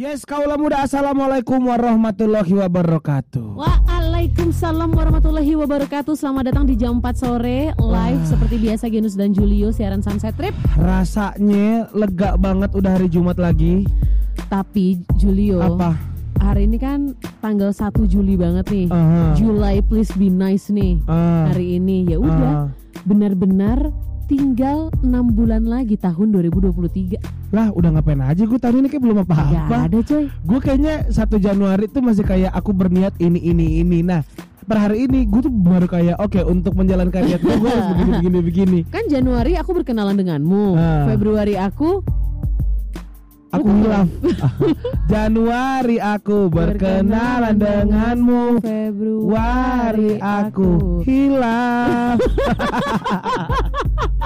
Yes, kaulah muda. Assalamualaikum warahmatullahi wabarakatuh. Waalaikumsalam warahmatullahi wabarakatuh. Selamat datang di jam 4 sore live ah. seperti biasa Genus dan Julio siaran Sunset Trip. Rasanya lega banget udah hari Jumat lagi. Tapi Julio. Apa? Hari ini kan tanggal 1 Juli banget nih. Uh ah. -huh. July please be nice nih. Uh. Hari ini ya udah uh. benar-benar tinggal 6 bulan lagi tahun 2023 lah udah ngapain aja gue tahun ini kayak belum apa-apa Gak ada coy gue kayaknya 1 Januari tuh masih kayak aku berniat ini ini ini nah per hari ini gue tuh baru kayak oke okay, untuk menjalankan niat gue harus begini begini begini kan Januari aku berkenalan denganmu nah. Februari aku Aku hilaf Januari aku berkenalan denganmu Februari aku hilaf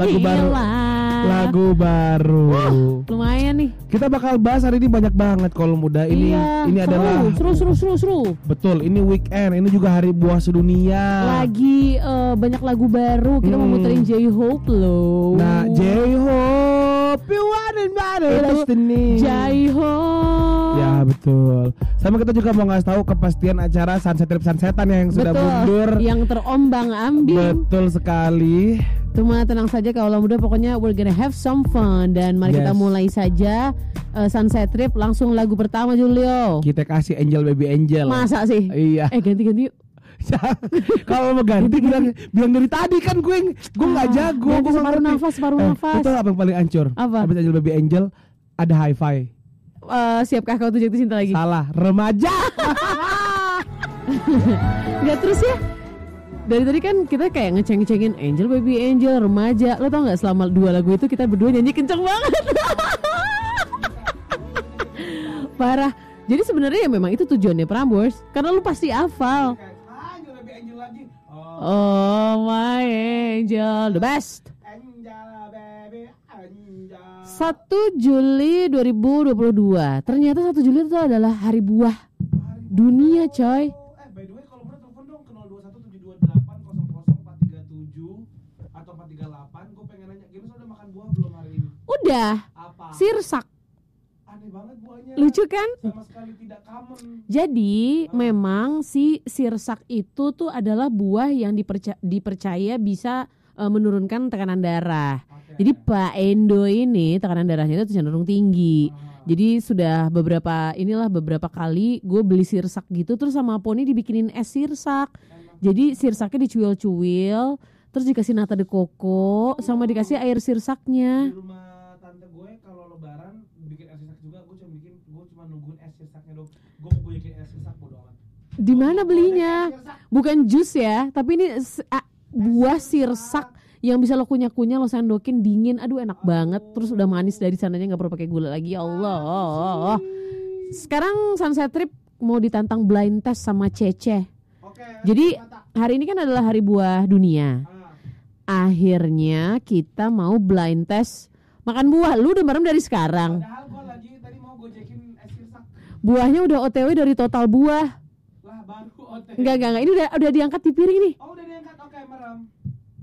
lagu baru lagu baru Wah, lumayan nih kita bakal bahas hari ini banyak banget kalau muda ini iya, ini seru, adalah seru seru seru seru betul ini weekend ini juga hari buah sedunia lagi uh, banyak lagu baru kita hmm. mau muterin J Hope loh nah J Hope you want it iya, destiny J Hope Ya betul. Sama kita juga mau ngasih tahu kepastian acara Sunset Trip Sunsetan yang sudah mundur. Yang terombang ambing. Betul sekali. Cuma tenang saja aja kalau muda pokoknya we're gonna have some fun dan mari yes. kita mulai saja uh, sunset trip langsung lagu pertama Julio. Kita kasih Angel Baby Angel. Masa sih? Iya. Eh ganti-ganti kalau mau ganti bilang bilang dari tadi kan gue gue nggak ah, jago gue separuh nafas separuh eh, nafas itu apa yang paling hancur apa habis Angel Baby Angel ada high eh, five. uh, siapkah kau tuh jatuh cinta lagi salah remaja nggak terus ya dari tadi kan kita kayak ngeceng cengin Angel Baby Angel remaja. Lo tau nggak selama dua lagu itu kita berdua nyanyi kenceng banget. Parah. Jadi sebenarnya ya memang itu tujuannya Prambors karena lu pasti hafal. Oh my angel the best. Satu Juli 2022. Ternyata satu Juli itu adalah hari buah dunia, coy. Udah. Apa? Sirsak. Aneh banget buahnya. Lucu kan? tidak Jadi memang si sirsak itu tuh adalah buah yang diperca dipercaya bisa uh, menurunkan tekanan darah. Okay. Jadi Pak Endo ini tekanan darahnya itu cenderung tinggi. Ah. Jadi sudah beberapa inilah beberapa kali gue beli sirsak gitu terus sama Poni dibikinin es sirsak. Jadi sirsaknya dicuil-cuil, terus dikasih nata de coco sama oh. dikasih air sirsaknya. Di rumah Di mana belinya? Bukan jus ya, tapi ini buah sirsak yang bisa lo kunyah-kunyah lo sendokin dingin aduh enak banget terus udah manis dari sananya nggak perlu pakai gula lagi ya Allah sekarang sunset trip mau ditantang blind test sama Cece jadi hari ini kan adalah hari buah dunia ah. akhirnya kita mau blind test makan buah lu udah merem dari sekarang buahnya udah OTW dari total buah Enggak, enggak, enggak. Ini udah udah diangkat di piring nih. Oh, udah diangkat. Oke, okay, merem.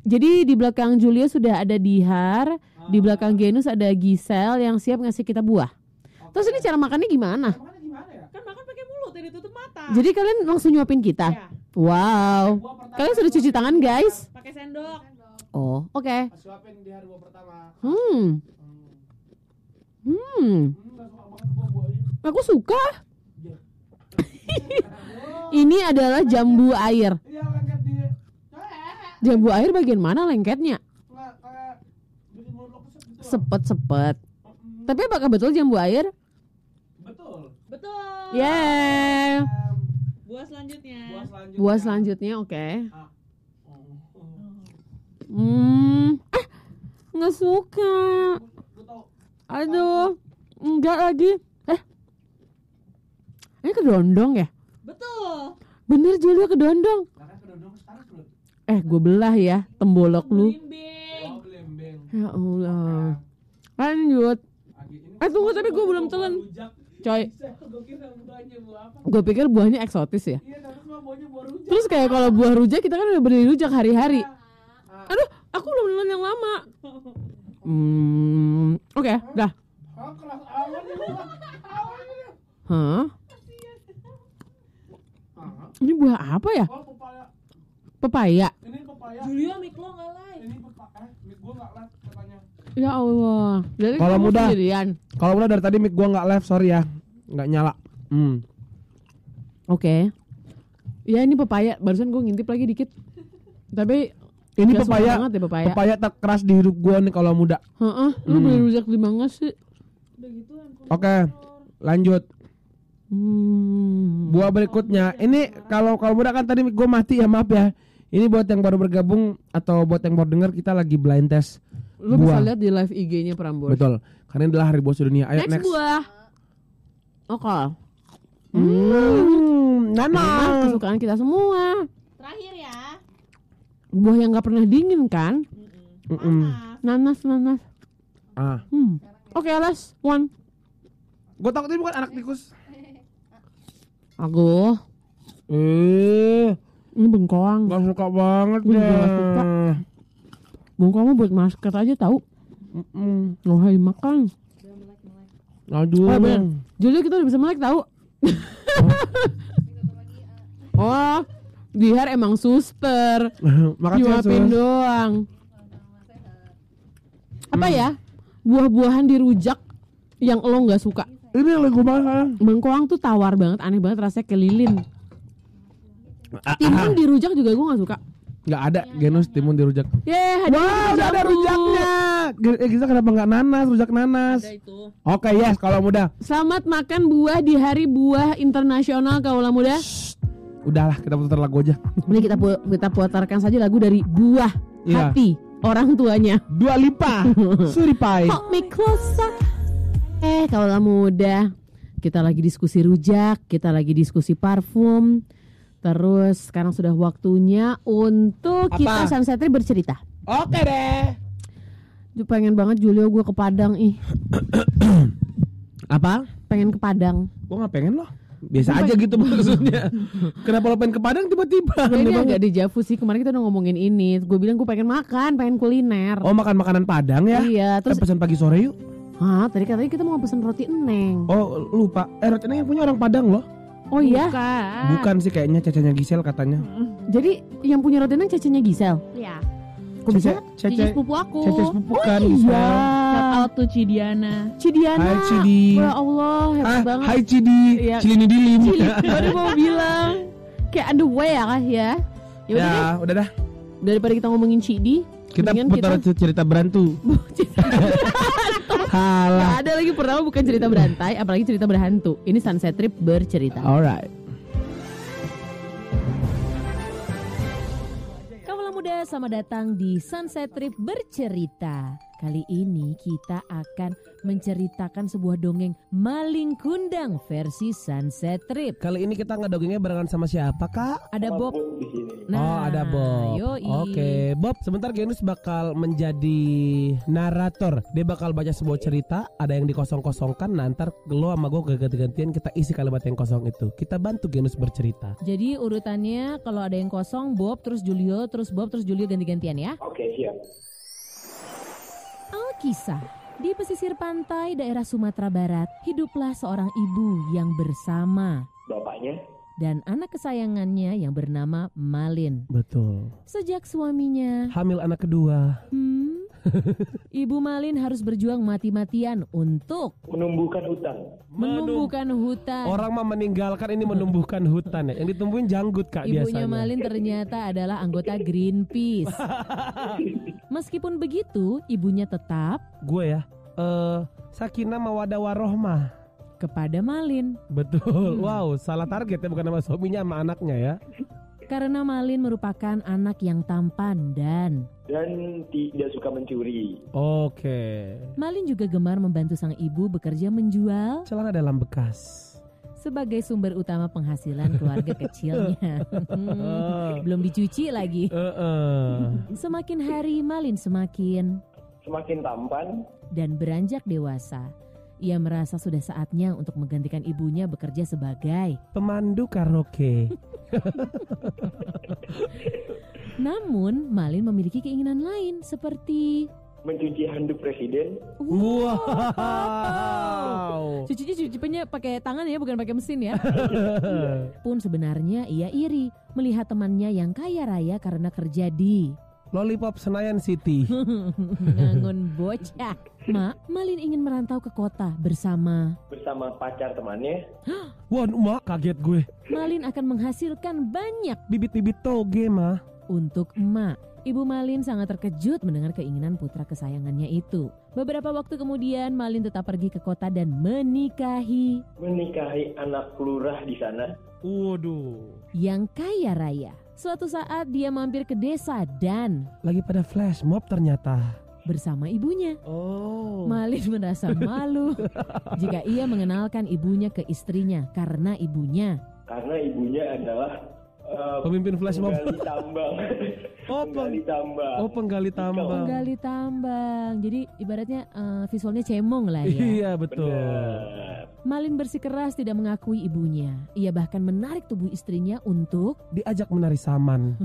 Jadi di belakang Julia sudah ada Dihar, ah. di belakang Genus ada Gisel yang siap ngasih kita buah. Okay. Terus ini cara makannya gimana? Cara makannya gimana ya? Kan makan pakai mulut, ya ditutup mata. Jadi kalian langsung nyuapin kita. Ya. Wow. Kalian sudah cuci tangan, guys? Pakai sendok. Oh, oke. Okay. Suapin Dihar buah pertama. Hmm. Hmm. hmm. hmm Aku suka. ini adalah jambu air. Iya, jambu air bagian mana lengketnya? Sepet-sepet. Gitu Tapi apakah betul jambu air? Betul. Betul. Yeah. Ya. Buah selanjutnya. Buah selanjutnya. Buah selanjutnya, oke. Ah. Okay. Oh. Hmm, eh, nggak suka. Aduh, enggak lagi. Ini ke dondong ya? Betul. Bener ya, ke dondong. Eh, gue belah ya, tembolok lu. Oh, ya Allah. Lanjut. Eh tunggu tapi gue belum telan. Coy. Gue pikir buahnya eksotis ya. Iya, Terus kayak kalau buah rujak kita kan udah beli rujak hari-hari. Aduh, aku belum telan yang lama. Hmm, oke, okay, dah. Hah? Ini buah apa ya? Oh, pepaya. Ini pepaya. Julia mik lo live. Ini pepaya. Eh, gua enggak live katanya. Ya Allah. Jadi kalau muda Kalau muda dari tadi mik gua enggak live, sorry ya. Enggak nyala. Hmm. Oke. Okay. Ya ini pepaya. Barusan gua ngintip lagi dikit. Tapi ini pepaya, banget ya, pepaya. Pepaya tak keras di hidup gua nih kalau muda. Heeh, lu hmm. beli rujak di mana sih? Gitu Oke, okay. lanjut. Hmm. Buah berikutnya ini kalau kalau udah kan tadi gue mati ya maaf ya. Ini buat yang baru bergabung atau buat yang baru dengar kita lagi blind test. Lu buah. bisa lihat di live IG-nya Prambors. Betul. Karena ini adalah hari buah sedunia. Ayo next. next. buah. Oke. Okay. Hmm. Nana. Nah, kesukaan kita semua. Terakhir ya. Buah yang nggak pernah dingin kan? Mm -mm. Nanas, nanas. Ah. Hmm. Oke, okay, last one. Gue takut ini bukan anak tikus. Aku. Eh, ini bengkoang. Gak suka banget ya. Gak Bengkoang buat masker aja tahu. Mm Oh, hai makan. Aduh. Oh, kita udah bisa melek tahu. oh, Dihar emang suster. Makasih ya, Nyuapin doang. Apa hmm. ya? Buah-buahan dirujak yang lo nggak suka. Ini lagu yang mana? Bengkoang tuh tawar banget, aneh banget rasanya kelilin. Ah, timun ah. dirujak juga gue gak suka. Gak ada genus timun dirujak. Yeah, ada Wah, udah ada rujaknya. Eh, kita kenapa nggak nanas, rujak nanas? Oke, okay, yes, kalau muda. Selamat makan buah di Hari Buah Internasional kalau muda. Shh, udahlah, kita putar lagu aja. Ini kita pu kita putarkan saja lagu dari Buah yeah. Hati orang tuanya. Dua Lipa, Suripai. Help me closer. Eh, kaulah muda. Kita lagi diskusi rujak, kita lagi diskusi parfum. Terus sekarang sudah waktunya untuk Apa? kita Sansetri bercerita. Oke deh. Gue pengen banget Julio gue ke Padang ih. Apa? Pengen ke Padang. Gue nggak pengen loh. Biasa Gua aja gitu maksudnya. Kenapa lo pengen ke Padang tiba-tiba? Ini agak dejavu sih. Kemarin kita udah ngomongin ini. Gue bilang gue pengen makan, pengen kuliner. Oh makan makanan Padang ya? Iya. Terus eh, pesan pagi sore yuk Hah, tadi katanya kita mau pesen roti eneng. Oh, lupa. Eh, roti eneng yang punya orang Padang loh. Oh iya? Bukan. Bukan sih kayaknya cacanya Gisel katanya. Mm. Jadi yang punya roti eneng cacanya Gisel? Iya. Kok bisa? Cece, Cici sepupu aku. Cece sepupu oh, kan. Iya. Shout out to Cidiana. Cidiana. Hai Cidi. Ya Allah, hebat ah, banget. Hai Cidi. Ya. Cilini dilim. Cili. Baru mau bilang. Kayak way ya kah ya? Ya, ya deh. udah dah. Daripada kita ngomongin Cidi, kita putar kita... cerita berantu. Kalah. Gak ada lagi pertama bukan cerita berantai, apalagi cerita berhantu. Ini Sunset Trip bercerita. Alright. Kawula muda, sama datang di Sunset Trip bercerita. Kali ini kita akan menceritakan sebuah dongeng Maling Kundang versi Sunset Trip. Kali ini kita ngedongengnya barengan sama siapa, Kak? Ada Bob. Nah, oh, ada Bob. Oke, Oke, Bob, sebentar Genus bakal menjadi narator. Dia bakal baca sebuah cerita, ada yang dikosong-kosongkan, nanti lo sama gue ganti-gantian kita isi kalimat yang kosong itu. Kita bantu Genus bercerita. Jadi urutannya kalau ada yang kosong Bob, terus Julio, terus Bob, terus Julio ganti-gantian ya? Oke, siap. Kisah di pesisir pantai daerah Sumatera Barat, hiduplah seorang ibu yang bersama bapaknya dan anak kesayangannya yang bernama Malin. Betul. Sejak suaminya hamil anak kedua. Hmm, Ibu Malin harus berjuang mati-matian untuk menumbuhkan hutan. Menumbuhkan hutan. Orang mah meninggalkan ini menumbuhkan hutan ya. Yang ditumbuhin janggut Kak Ibunya biasanya. Malin ternyata adalah anggota Greenpeace. Meskipun begitu, ibunya tetap gue ya. Eh, uh, Sakina mawada Warohmah kepada Malin. Betul. Hmm. Wow, salah target ya bukan nama suaminya sama anaknya ya. Karena Malin merupakan anak yang tampan dan dan tidak suka mencuri. Oke. Okay. Malin juga gemar membantu sang ibu bekerja menjual celana dalam bekas sebagai sumber utama penghasilan keluarga kecilnya. belum dicuci lagi. Semakin hari Malin semakin semakin tampan dan beranjak dewasa. Ia merasa sudah saatnya untuk menggantikan ibunya bekerja sebagai pemandu karaoke. Namun, Malin memiliki keinginan lain seperti mencuci handuk presiden. Wow. wow. Cucinya punya pakai tangan ya, bukan pakai mesin ya. Pun sebenarnya ia iri melihat temannya yang kaya raya karena kerja di Lollipop Senayan City. Ngangun bocah. Mak, Malin ingin merantau ke kota bersama bersama pacar temannya. Wah, mak kaget gue. Malin akan menghasilkan banyak bibit-bibit toge, mak untuk emak. Ibu Malin sangat terkejut mendengar keinginan putra kesayangannya itu. Beberapa waktu kemudian Malin tetap pergi ke kota dan menikahi menikahi anak lurah di sana. Waduh. Yang kaya raya. Suatu saat dia mampir ke desa dan lagi pada flash mob ternyata bersama ibunya. Oh. Malin merasa malu jika ia mengenalkan ibunya ke istrinya karena ibunya karena ibunya adalah Eh, pemimpin flash mob penggali tambang oh penggali tambang oh penggali tambang penggali tambang jadi ibaratnya uh, visualnya cemong lah ya iya betul Malin bersikeras tidak mengakui ibunya ia bahkan menarik tubuh istrinya untuk diajak menari saman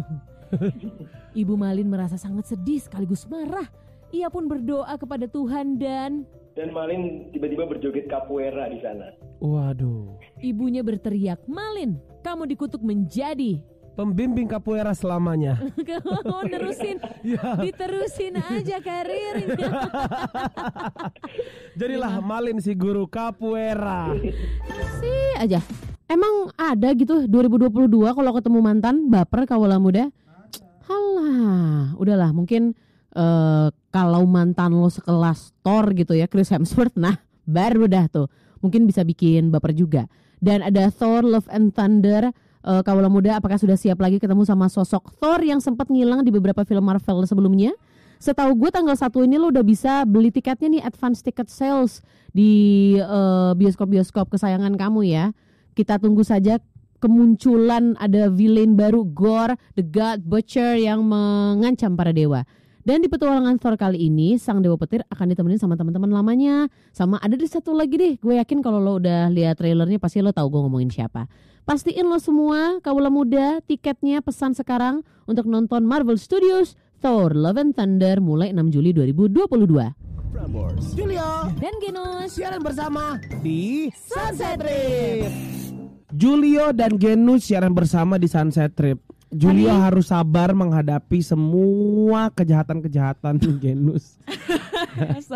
Ibu Malin merasa sangat sedih sekaligus marah. Ia pun berdoa kepada Tuhan dan dan Malin tiba-tiba berjoget kapuera di sana. Waduh. Ibunya berteriak, Malin, kamu dikutuk menjadi pembimbing kapuera selamanya. Kamu terusin, ya. diterusin aja karirnya. Jadilah ya. Malin si guru kapuera. Sih aja. Emang ada gitu 2022 kalau ketemu mantan baper kawula muda? Halah, udahlah mungkin uh, kalau mantan lo sekelas Thor gitu ya Chris Hemsworth nah baru dah tuh mungkin bisa bikin baper juga. Dan ada Thor Love and Thunder uh, eh, Kawula Muda apakah sudah siap lagi ketemu sama sosok Thor yang sempat ngilang di beberapa film Marvel sebelumnya? Setahu gue tanggal satu ini lo udah bisa beli tiketnya nih advance ticket sales di eh, bioskop-bioskop uh, bioskop kesayangan kamu ya. Kita tunggu saja kemunculan ada villain baru Gore the God Butcher yang mengancam para dewa. Dan di petualangan Thor kali ini, sang dewa petir akan ditemenin sama teman-teman lamanya. Sama ada di satu lagi deh, gue yakin kalau lo udah lihat trailernya pasti lo tahu gue ngomongin siapa. Pastiin lo semua, kawula muda, tiketnya pesan sekarang untuk nonton Marvel Studios Thor Love and Thunder mulai 6 Juli 2022. Prambors, Julio, dan Genus siaran bersama di Sunset Trip. Julio dan Genus siaran bersama di Sunset Trip. Julia Hari... harus sabar menghadapi semua kejahatan-kejahatan genus.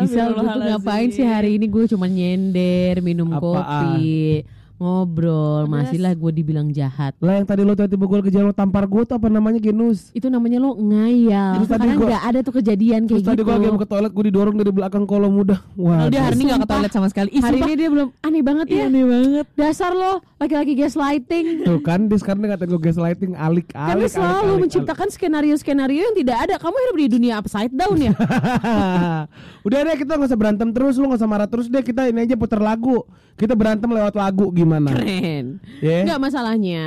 Misal gue ngapain sih hari ini gue cuma nyender, minum Apaan? kopi ngobrol Terus. masih lah gue dibilang jahat lah yang tadi lo tiba-tiba gue jalan lo tampar gue tuh apa namanya genus itu namanya lo ngayal Terus gue gak ada tuh kejadian kayak Terus gitu tadi gue lagi mau ke toilet gue didorong dari belakang kolom muda wah dia hari ini nggak ke toilet sama sekali Ih, hari ini dia belum aneh banget ya aneh banget dasar lo laki-laki gaslighting tuh kan dia sekarang dia ngatain gue gaslighting alik alik karena selalu alik, menciptakan skenario-skenario yang tidak ada kamu hidup di dunia upside down ya udah deh kita gak usah berantem terus lo gak usah marah terus deh kita ini aja putar lagu kita berantem lewat lagu gimana? Keren. Yeah. Enggak masalahnya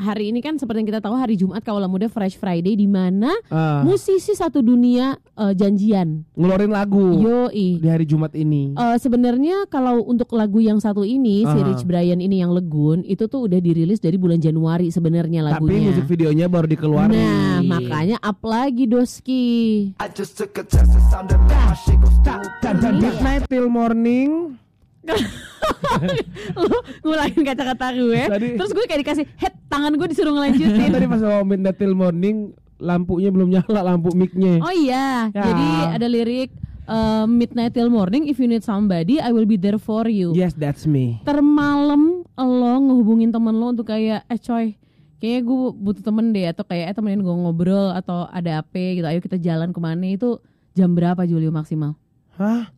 hari ini kan seperti yang kita tahu hari Jumat Kaula Muda Fresh Friday di mana uh. musisi satu dunia uh, janjian ngeluarin lagu. Yoi. Di hari Jumat ini. Uh, sebenarnya kalau untuk lagu yang satu ini uh. si ah. Rich Brian ini yang Legun itu tuh udah dirilis dari bulan Januari sebenarnya lagunya. Tapi musik videonya baru dikeluarin. Nah, makanya up lagi Doski. I just took a test my shit goes down. Midnight till morning lu ngulangin kata-kata gue tadi, terus gue kayak dikasih head tangan gue disuruh ngelanjutin kan tadi pas mau minta till morning lampunya belum nyala lampu micnya oh iya ya. jadi ada lirik uh, midnight till morning if you need somebody I will be there for you yes that's me Termalem lo ngehubungin temen lo untuk kayak eh coy kayaknya gue butuh temen deh atau kayak eh temenin gue ngobrol atau ada apa gitu ayo kita jalan kemana itu jam berapa Julio maksimal hah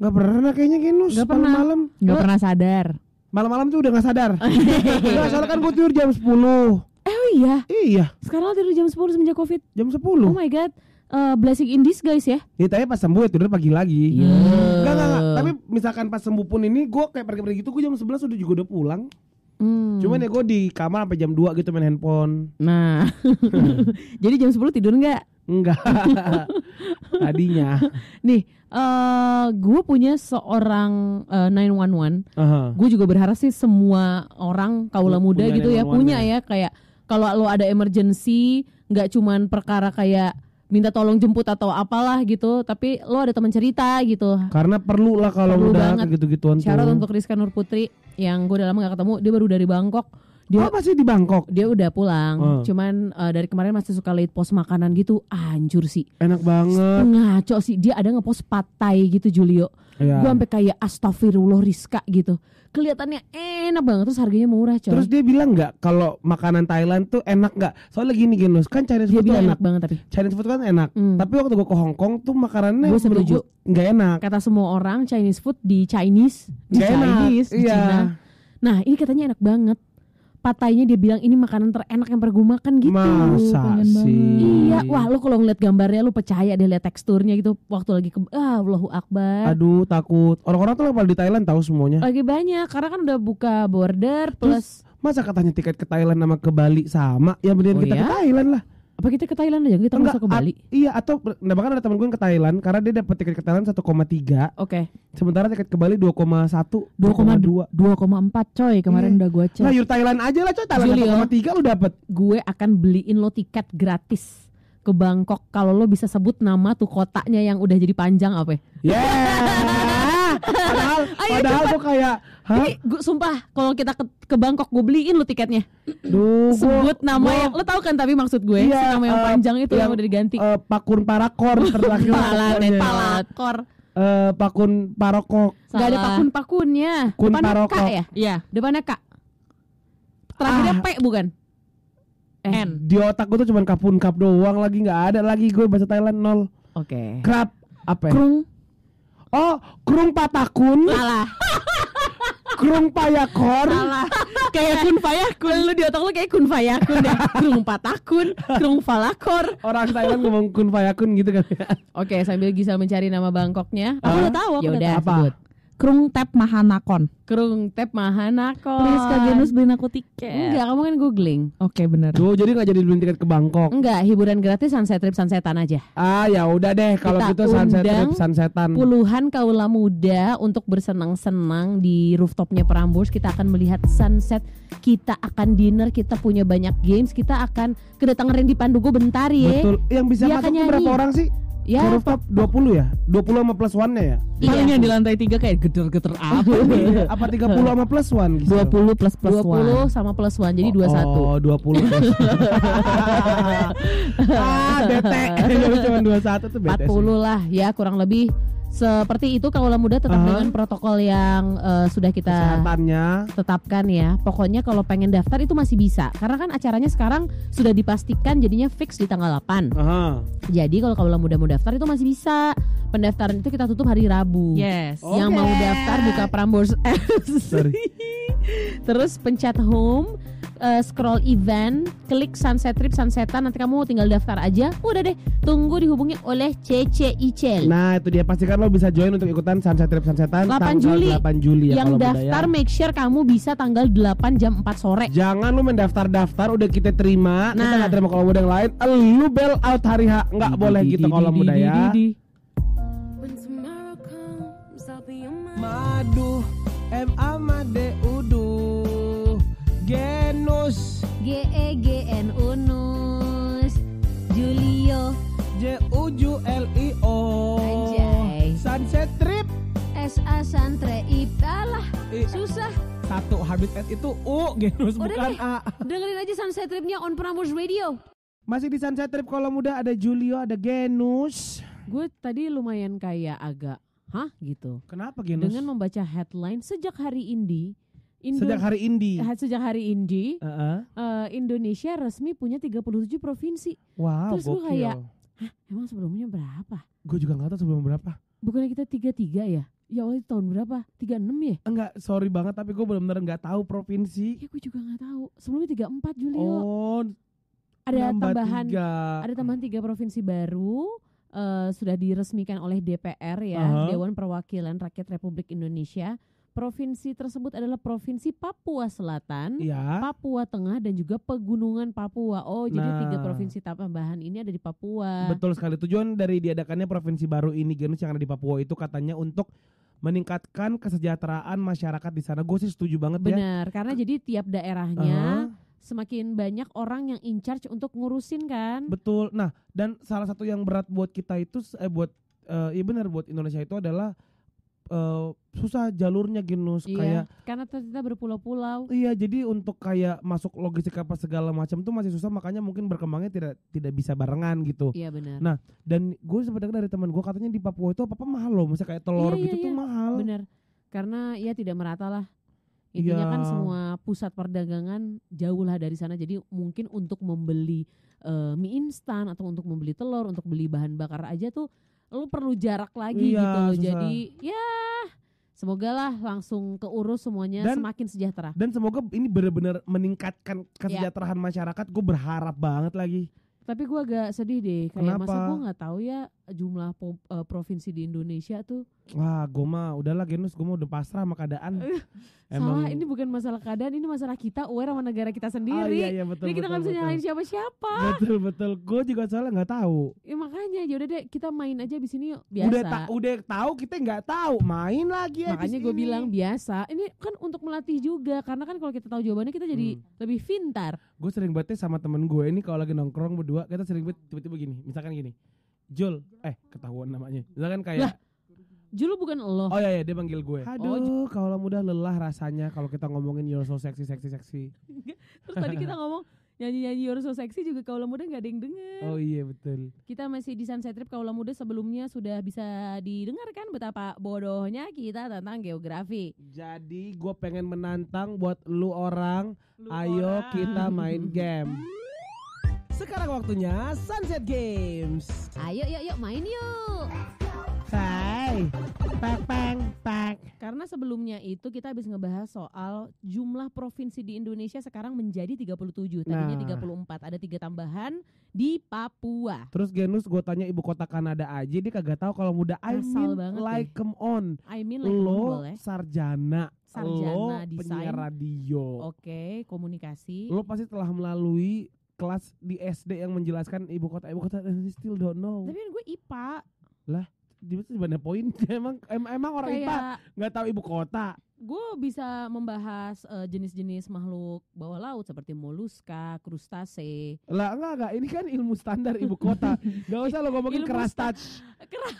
Gak pernah kayaknya genus Gak pernah malam Gak pernah sadar Malam-malam tuh udah gak sadar Gak soalnya kan gue tidur jam 10 Eh oh iya Iya Sekarang lo tidur jam 10 semenjak covid Jam 10 Oh my god uh, blessing in this guys ya Ditanya pas sembuh ya tidur pagi lagi yeah. Gak gak gak Tapi misalkan pas sembuh pun ini Gue kayak pergi-pergi gitu Gue jam 11 udah juga udah pulang Hmm. Cuman ya gue di kamar sampai jam 2 gitu main handphone Nah Jadi jam 10 tidur nggak? Enggak. Tadinya. Nih, uh, eh, gue punya seorang uh, 911. Uh -huh. Gue juga berharap sih semua orang kaula muda punya gitu ya punya ya. ya kayak kalau lo ada emergency, nggak cuman perkara kayak minta tolong jemput atau apalah gitu, tapi lo ada teman cerita gitu. Karena perlu lah kalau udah gitu-gituan. Syarat untuk Rizka Nur Putri yang gue udah lama gak ketemu, dia baru dari Bangkok dia oh, masih di Bangkok. Dia udah pulang. Hmm. Cuman uh, dari kemarin masih suka late post makanan gitu. Ah, Anjur sih. Enak banget. Ngaco sih. Dia ada ngepost patai gitu Julio. Yeah. Gue sampai kayak astagfirullah Rizka gitu. Kelihatannya enak banget terus harganya murah coy. Terus dia bilang nggak kalau makanan Thailand tuh enak nggak? Soalnya gini gini kan Chinese food enak. banget tapi. Chinese food kan enak. Hmm. Tapi waktu gue ke Hong Kong tuh makanannya gue setuju nggak enak. Kata semua orang Chinese food di Chinese, di gak Chinese, enak. di iya. Nah ini katanya enak banget patainya dia bilang ini makanan terenak yang pernah gue makan gitu. Masa sih? Iya, wah lu kalau ngeliat gambarnya lu percaya deh lihat teksturnya gitu waktu lagi ke ah Allahu Akbar. Aduh, takut. Orang-orang tuh kalau di Thailand tahu semuanya. Lagi banyak karena kan udah buka border plus Terus, masa katanya tiket ke Thailand sama ke Bali sama ya mendingan oh kita ya? ke iya? Thailand lah apa kita ke Thailand aja kita nggak kembali ke iya atau nah bahkan ada temen gue ke Thailand karena dia dapat tiket ke Thailand 1,3 oke okay. sementara tiket ke Bali 2,1 2,2 2,4 coy kemarin yeah. udah gue cek nah yur Thailand aja lah coy Thailand 1,3 lu dapet gue akan beliin lo tiket gratis ke Bangkok kalau lo bisa sebut nama tuh kotanya yang udah jadi panjang apa ya yeah padahal Ayo, padahal gue kayak Hah? gue sumpah kalau kita ke, ke Bangkok gue beliin lo tiketnya. Duh, sebut gua, nama gua, yang lo tau kan tapi maksud gue iya, nama yang uh, panjang itu yang, yang udah diganti. Uh, pakun Parakor terakhir. Eh, Palakor. Uh, pakun Parokok. Salah. Gak ada pakun pakunnya. Kun depannya Parokok. K ya? Iya, depannya kak Terakhirnya ah. P bukan? N. Di otak gue tuh cuma kapun kap doang lagi nggak ada lagi gue bahasa Thailand nol. Oke. Okay. Krap apa? Ya? Krung Oh, krung patakun. Salah. krung payakor. Salah. Kayak kun payakun. Lu di otak lu kayak kun payakun deh. Ya. Krung patakun, krung falakor. Orang Thailand ngomong kun payakun gitu kan. Ya. Oke, sambil Gisa mencari nama Bangkoknya. Aku ah. udah tahu, Ya udah Krung tap Mahanakon. Krung Tep Mahanakon. Please Kak Genus beliin aku tiket. Enggak, kamu kan googling. Oke, okay, benar. Tuh, jadi nggak jadi beliin tiket ke Bangkok. Enggak, hiburan gratis sunset trip sunsetan aja. Ah, ya udah deh kalau gitu sunset trip sunsetan. Puluhan kaula muda untuk bersenang-senang di rooftopnya Prambors, kita akan melihat sunset, kita akan dinner, kita punya banyak games, kita akan kedatangan Randy Pandugo bentar ya. Betul. Yang bisa Dia masuk berapa orang sih? Ya. Ke rooftop 20 ya? 20 sama plus one ya? Paling iya. yang di lantai 3 kayak geder-geder apa gitu. apa 30 sama plus one gitu? 20 plus plus 20 one. sama plus one jadi oh, 21. Oh, 20 plus. ah, bete. Cuma 21 tuh bete. 40 sih. lah ya kurang lebih seperti itu kalau muda tetap uh dengan protokol yang uh, sudah kita kesehatannya tetapkan ya. Pokoknya kalau pengen daftar itu masih bisa karena kan acaranya sekarang sudah dipastikan jadinya fix di tanggal 8. Uh-huh. Jadi kalau kalau muda mau daftar itu masih bisa. Pendaftaran itu kita tutup hari Rabu. Yes. Okay. Yang mau daftar buka Prambors Terus pencet home uh, scroll event, klik sunset trip sunsetan nanti kamu tinggal daftar aja. Udah deh, tunggu dihubungi oleh CC Icel. Nah, itu dia pastikan lo bisa join untuk ikutan sunset trip sunsetan 8 Juli. 8 Juli ya, Yang ya. daftar budaya. make sure kamu bisa tanggal 8 jam 4 sore. Jangan lo mendaftar-daftar udah kita terima, nah. kita nggak terima kalau udah yang lain, lu bel out hari ha nggak boleh gitu kalau muda ya. Madu M.A. G-E-G-N Unus Julio J-U-J-L-I-O Anjay Sunset Trip S-A Santre Italah I Susah Satu S itu U genus gitu. Udah bukan deh, A Dengerin aja Sunset Tripnya on Pramus Radio Masih di Sunset Trip kalau muda ada Julio ada genus Gue tadi lumayan kayak agak Hah gitu Kenapa genus? Dengan membaca headline sejak hari ini Indo sejak hari Indi. Sejak hari Indi, uh -uh. Uh, Indonesia resmi punya 37 provinsi. Wow, Terus gue kayak, hah emang sebelumnya berapa? Gue juga gak tau sebelum berapa. Bukannya kita tiga tiga ya? Ya Allah tahun berapa? Tiga enam ya? Enggak, sorry banget tapi gue benar-benar gak tahu provinsi. Ya gue juga gak tahu. Sebelumnya 34 Julio. Oh. Ada tambahan tiga. ada tambahan tiga provinsi baru. Uh, sudah diresmikan oleh DPR ya, uh -huh. Dewan Perwakilan Rakyat Republik Indonesia provinsi tersebut adalah provinsi Papua Selatan, ya. Papua Tengah dan juga Pegunungan Papua. Oh, jadi nah. tiga provinsi tambahan ini ada di Papua. Betul sekali. Tujuan dari diadakannya provinsi baru ini Genus yang ada di Papua itu katanya untuk meningkatkan kesejahteraan masyarakat di sana. Gue sih setuju banget Bener, ya. Benar, karena jadi tiap daerahnya uh-huh semakin banyak orang yang in charge untuk ngurusin kan. Betul. Nah, dan salah satu yang berat buat kita itu eh buat eh iya benar buat Indonesia itu adalah uh, susah jalurnya genus gitu. iya, kayak karena ternyata berpulau-pulau. Iya, jadi untuk kayak masuk logistik apa segala macam tuh masih susah makanya mungkin berkembangnya tidak tidak bisa barengan gitu. Iya benar. Nah, dan gue sempat dengar dari teman gue katanya di Papua itu apa-apa mahal loh, misalnya kayak telur iya, iya gitu iya, tuh mahal. Benar. Karena ya tidak merata lah. Intinya iya. kan semua pusat perdagangan jauh lah dari sana. Jadi mungkin untuk membeli uh, mie instan atau untuk membeli telur, untuk beli bahan bakar aja tuh lu perlu jarak lagi iya, gitu loh. Jadi ya semoga lah langsung keurus semuanya dan, semakin sejahtera. Dan semoga ini benar-benar meningkatkan kesejahteraan ya. masyarakat. Gue berharap banget lagi. Tapi gue agak sedih deh kayak Kenapa? masa gue nggak tahu ya jumlah eh, provinsi di Indonesia tuh wah gue mah udahlah genus gue mau udah pasrah sama keadaan Emang... salah ini bukan masalah keadaan ini masalah kita aware sama negara kita sendiri oh, iya, iya, betul, jadi kita nggak bisa betul. nyalain siapa siapa betul betul gue juga salah nggak tahu ya makanya ya udah deh kita main aja di sini yuk biasa udah ta udah tahu kita nggak tahu main lagi ya makanya gue bilang biasa ini kan untuk melatih juga karena kan kalau kita tahu jawabannya kita jadi hmm. lebih pintar gue sering banget ya sama temen gue ini kalau lagi nongkrong berdua kita sering banget tiba-tiba gini misalkan gini Jul, eh ketahuan namanya. Misalkan kayak lah, Jul bukan lo. Oh iya, iya dia panggil gue. Aduh, oh, kalau mudah lelah rasanya kalau kita ngomongin you're so sexy sexy sexy. Terus tadi kita ngomong nyanyi-nyanyi you're so sexy juga kalau muda nggak ada yang denger. Oh iya betul. Kita masih di Sunset Trip kalau muda sebelumnya sudah bisa didengarkan betapa bodohnya kita tentang geografi. Jadi gue pengen menantang buat lu orang, lu ayo orang. kita main game. Sekarang waktunya Sunset Games. Ayo yuk yuk main yuk. Hai. Pak pang pak. Karena sebelumnya itu kita habis ngebahas soal jumlah provinsi di Indonesia sekarang menjadi 37. Tadinya nah. 34, ada tiga tambahan di Papua. Terus Genus gue tanya ibu kota Kanada aja dia kagak tahu kalau muda I Asal mean like come on. I mean like lo on, sarjana sarjana lo desain. radio. Oke, okay, komunikasi. Lo pasti telah melalui kelas di SD yang menjelaskan ibu kota ibu kota dan still don't know. Tapi kan gue IPA. Lah, di mana poin. emang em, emang orang Kayak, IPA nggak tahu ibu kota. Gue bisa membahas jenis eh, jenis-jenis makhluk bawah laut seperti moluska, krustase. Lah enggak enggak, ini kan ilmu standar ibu kota. gak usah lo ngomongin keras touch. Keras,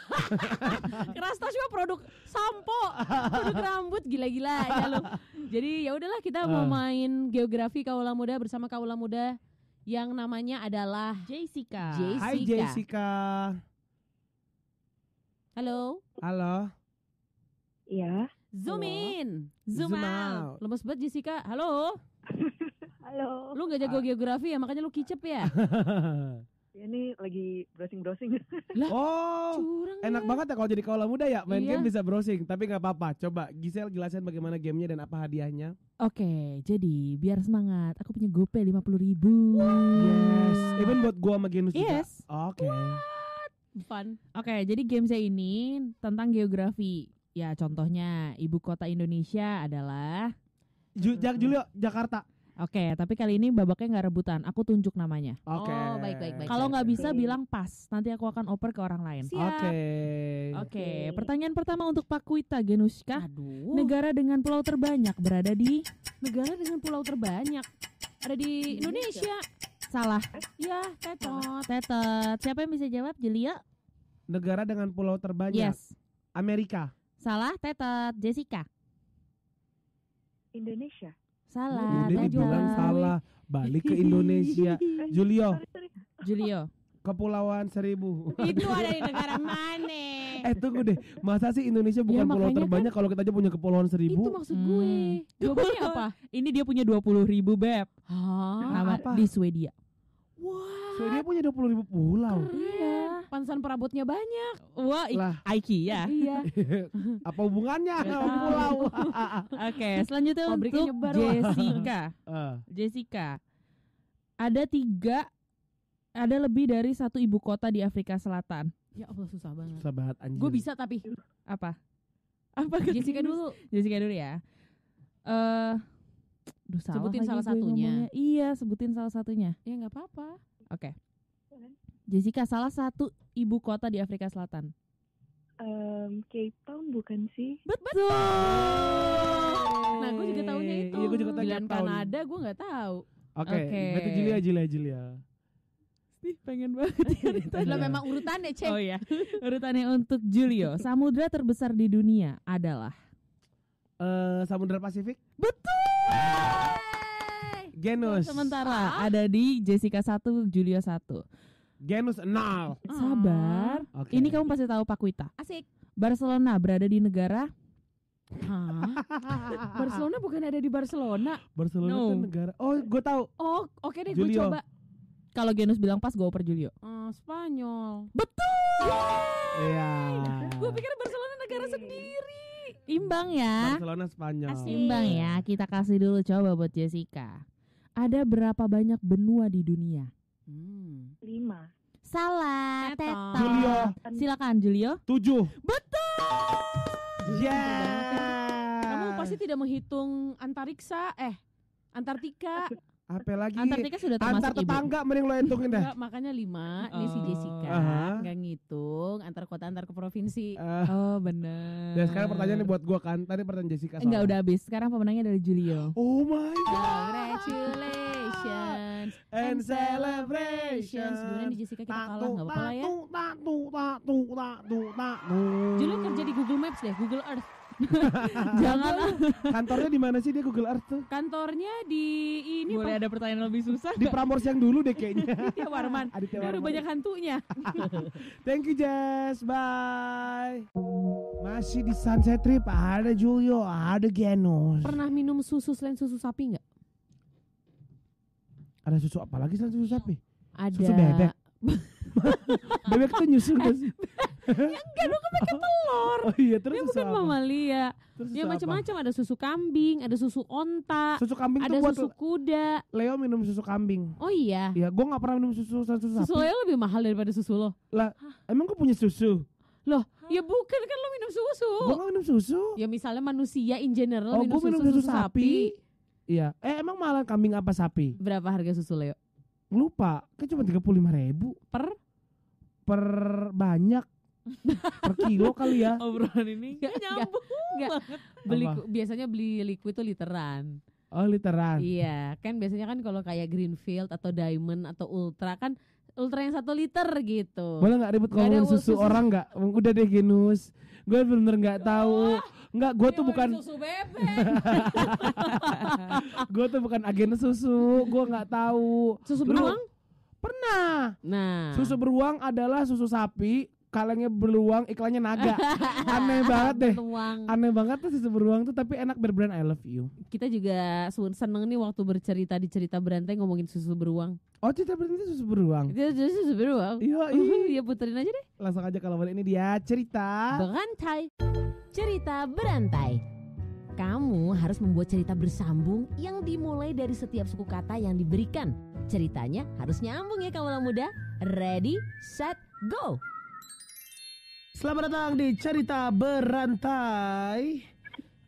keras touch mah produk sampo, produk rambut gila-gila ya lo. Jadi ya udahlah kita uh. mau ah. main geografi kaula muda bersama kaula muda yang namanya adalah Jessica. Jessica. Hai Jessica. Halo. Halo. Iya. Zoom Halo. in, zoom, zoom out. out. Lemes banget Jessica. Halo. Halo. Lu nggak jago ah. geografi ya, makanya lu kicep ya. ini lagi browsing-browsing. Lah, oh, curang ya. enak ya. banget ya kalau jadi kaula muda ya main iya. game bisa browsing. Tapi nggak apa-apa. Coba Gisel jelasin bagaimana gamenya dan apa hadiahnya. Oke, jadi biar semangat, aku punya gopay lima puluh ribu. Yes, even buat gua sama Genus yes. Oke. Okay. Fun. Oke, jadi game saya ini tentang geografi. Ya, contohnya ibu kota Indonesia adalah. Ju Jak Julio, Jakarta. Oke, okay, tapi kali ini babaknya nggak rebutan. Aku tunjuk namanya. Oke. Okay. Oh, baik baik baik. Kalau nggak bisa okay. bilang pas, nanti aku akan oper ke orang lain. Oke. Oke. Okay. Okay. Pertanyaan pertama untuk Pak Kuita Genuska. Negara dengan pulau terbanyak berada di negara dengan pulau terbanyak ada di Indonesia. Indonesia. Salah. Ya, tetot. Tetot. Siapa yang bisa jawab? Jelia. Negara dengan pulau terbanyak. Yes. Amerika. Salah, tetot. Jessica. Indonesia. Salah. Udah dibilang salah. Balik ke Indonesia. Julio. Julio. Kepulauan Seribu. Itu ada di negara mana? eh tunggu deh, masa sih Indonesia ya, bukan ya, pulau terbanyak kan, kalau kita aja punya kepulauan seribu? Itu maksud gue. Hmm. Jawabannya apa? Ini dia punya dua puluh ribu beb. Hah? Apa? Di Swedia. Wah. Swedia punya dua puluh ribu pulau. Keren pansan perabotnya banyak. Wah, lah. lah. ya. Iya. Apa hubungannya pulau? Oke, selanjutnya Pabriknya untuk nyebar, Jessica. uh. Jessica. Ada tiga ada lebih dari satu ibu kota di Afrika Selatan. Ya Allah susah banget. Susah banget anjir. Gue bisa tapi apa? Apa Jessica dulu. Jessica dulu ya. Eh uh, Duh, salah sebutin salah satunya. Ngomongnya. Iya, sebutin salah satunya. Iya, nggak apa-apa. Oke. Okay. Jessica salah satu ibu kota di Afrika Selatan? Um, Cape Town bukan sih? Betul. Nah, gue juga tahunya itu. Iya, gue juga tahu Dan Kanada, gue nggak tahu. Oke, okay, okay. Julia, Julia, Julia. Ih, pengen banget itu ya adalah memang urutannya, Cek. Oh iya. urutannya untuk Julio. Samudra terbesar di dunia adalah uh, Samudra Pasifik. Betul. Genus. Sementara ah. ada di Jessica 1, Julio 1. Genus nol. Sabar. Okay. Ini kamu pasti tahu Pak Wita. Asik. Barcelona berada di negara Barcelona bukan ada di Barcelona. Barcelona no. negara. Oh, gue tahu. Oh, oke okay deh gue coba. Kalau Genus bilang pas, gue oper Julio. Uh, Spanyol. Betul. Iya. Yeah. gue pikir Barcelona negara sendiri. Imbang ya. Barcelona Spanyol. Asik. Imbang ya. Kita kasih dulu coba buat Jessica. Ada berapa banyak benua di dunia? Hmm. Lima. Salah, Teto. Julio. Silakan Julio. Tujuh. Betul. Ya. Yeah. Kamu pasti tidak menghitung antariksa, eh Antartika. Apa lagi? Antartika sudah termasuk Antar tetangga ibu. mending lo hitungin dah Enggak, makanya lima oh. Ini si Jessica uh -huh. nggak ngitung antar kota antar ke provinsi. Uh. Oh, benar. Dan ya, sekarang pertanyaan buat gua kan. Tadi pertanyaan Jessica. Enggak udah habis. Sekarang pemenangnya dari Julio. Oh my god. Congratulations friends and celebrations. Sebenarnya di Jessica kita kalah nggak apa-apa ya. Tatu tatu tatu tatu. tatu. kerja di Google Maps deh, Google Earth. Jangan Kantornya di mana sih dia Google Earth tuh? Kantornya di ini Boleh ada pertanyaan lebih susah Di Pramors yang dulu deh kayaknya Iya Warman Aditya Warman. banyak hantunya Thank you Jess Bye Masih di Sunset Trip Ada Julio Ada Genos Pernah minum susu selain susu sapi nggak? Ada susu apa lagi selain susu sapi? Ada. Susu bebek. bebek tuh nyusu gak sih? ya enggak dong kan pakai telur. Oh iya terus ya, bukan apa? mamalia. Terus ya macam-macam ada susu kambing, ada susu onta, susu kambing ada susu kuda. Leo minum susu kambing. Oh iya. Iya, gue nggak pernah minum susu susu sapi. Susu Leo lebih mahal daripada susu lo. Lah, Hah? emang gue punya susu? Loh, Hah? ya bukan kan lo minum susu. gue nggak minum susu. Ya misalnya manusia in general oh, minum, gua minum susu, susu, susu sapi. sapi. Iya. Eh emang malah kambing apa sapi? Berapa harga susu Leo? Lupa. Kan cuma tiga puluh lima ribu. Per? Per banyak. per kilo kali ya. Obrolan ini gak nyambung. Gak, Beli apa? biasanya beli liquid tuh literan. Oh literan. Iya, kan biasanya kan kalau kayak Greenfield atau Diamond atau Ultra kan Ultra yang satu liter gitu. Boleh nggak ribut kalau susu, susu orang nggak? Udah deh Genus, gue bener nggak ya tahu. Enggak, gue tuh bukan susu bebek. gue tuh bukan agen susu, gue nggak tahu. Susu beruang? Pernah. Nah. Susu beruang adalah susu sapi kalengnya beruang iklannya naga aneh banget deh beruang. aneh banget tuh susu beruang tuh tapi enak berbrand I love you kita juga seneng nih waktu bercerita di cerita berantai ngomongin susu beruang oh cerita berantai susu beruang dia susu beruang iya iya puterin aja deh langsung aja kalau boleh ini dia cerita berantai Cerita berantai. Kamu harus membuat cerita bersambung yang dimulai dari setiap suku kata yang diberikan. Ceritanya harus nyambung ya kamu muda. Ready, set, go. Selamat datang di Cerita Berantai.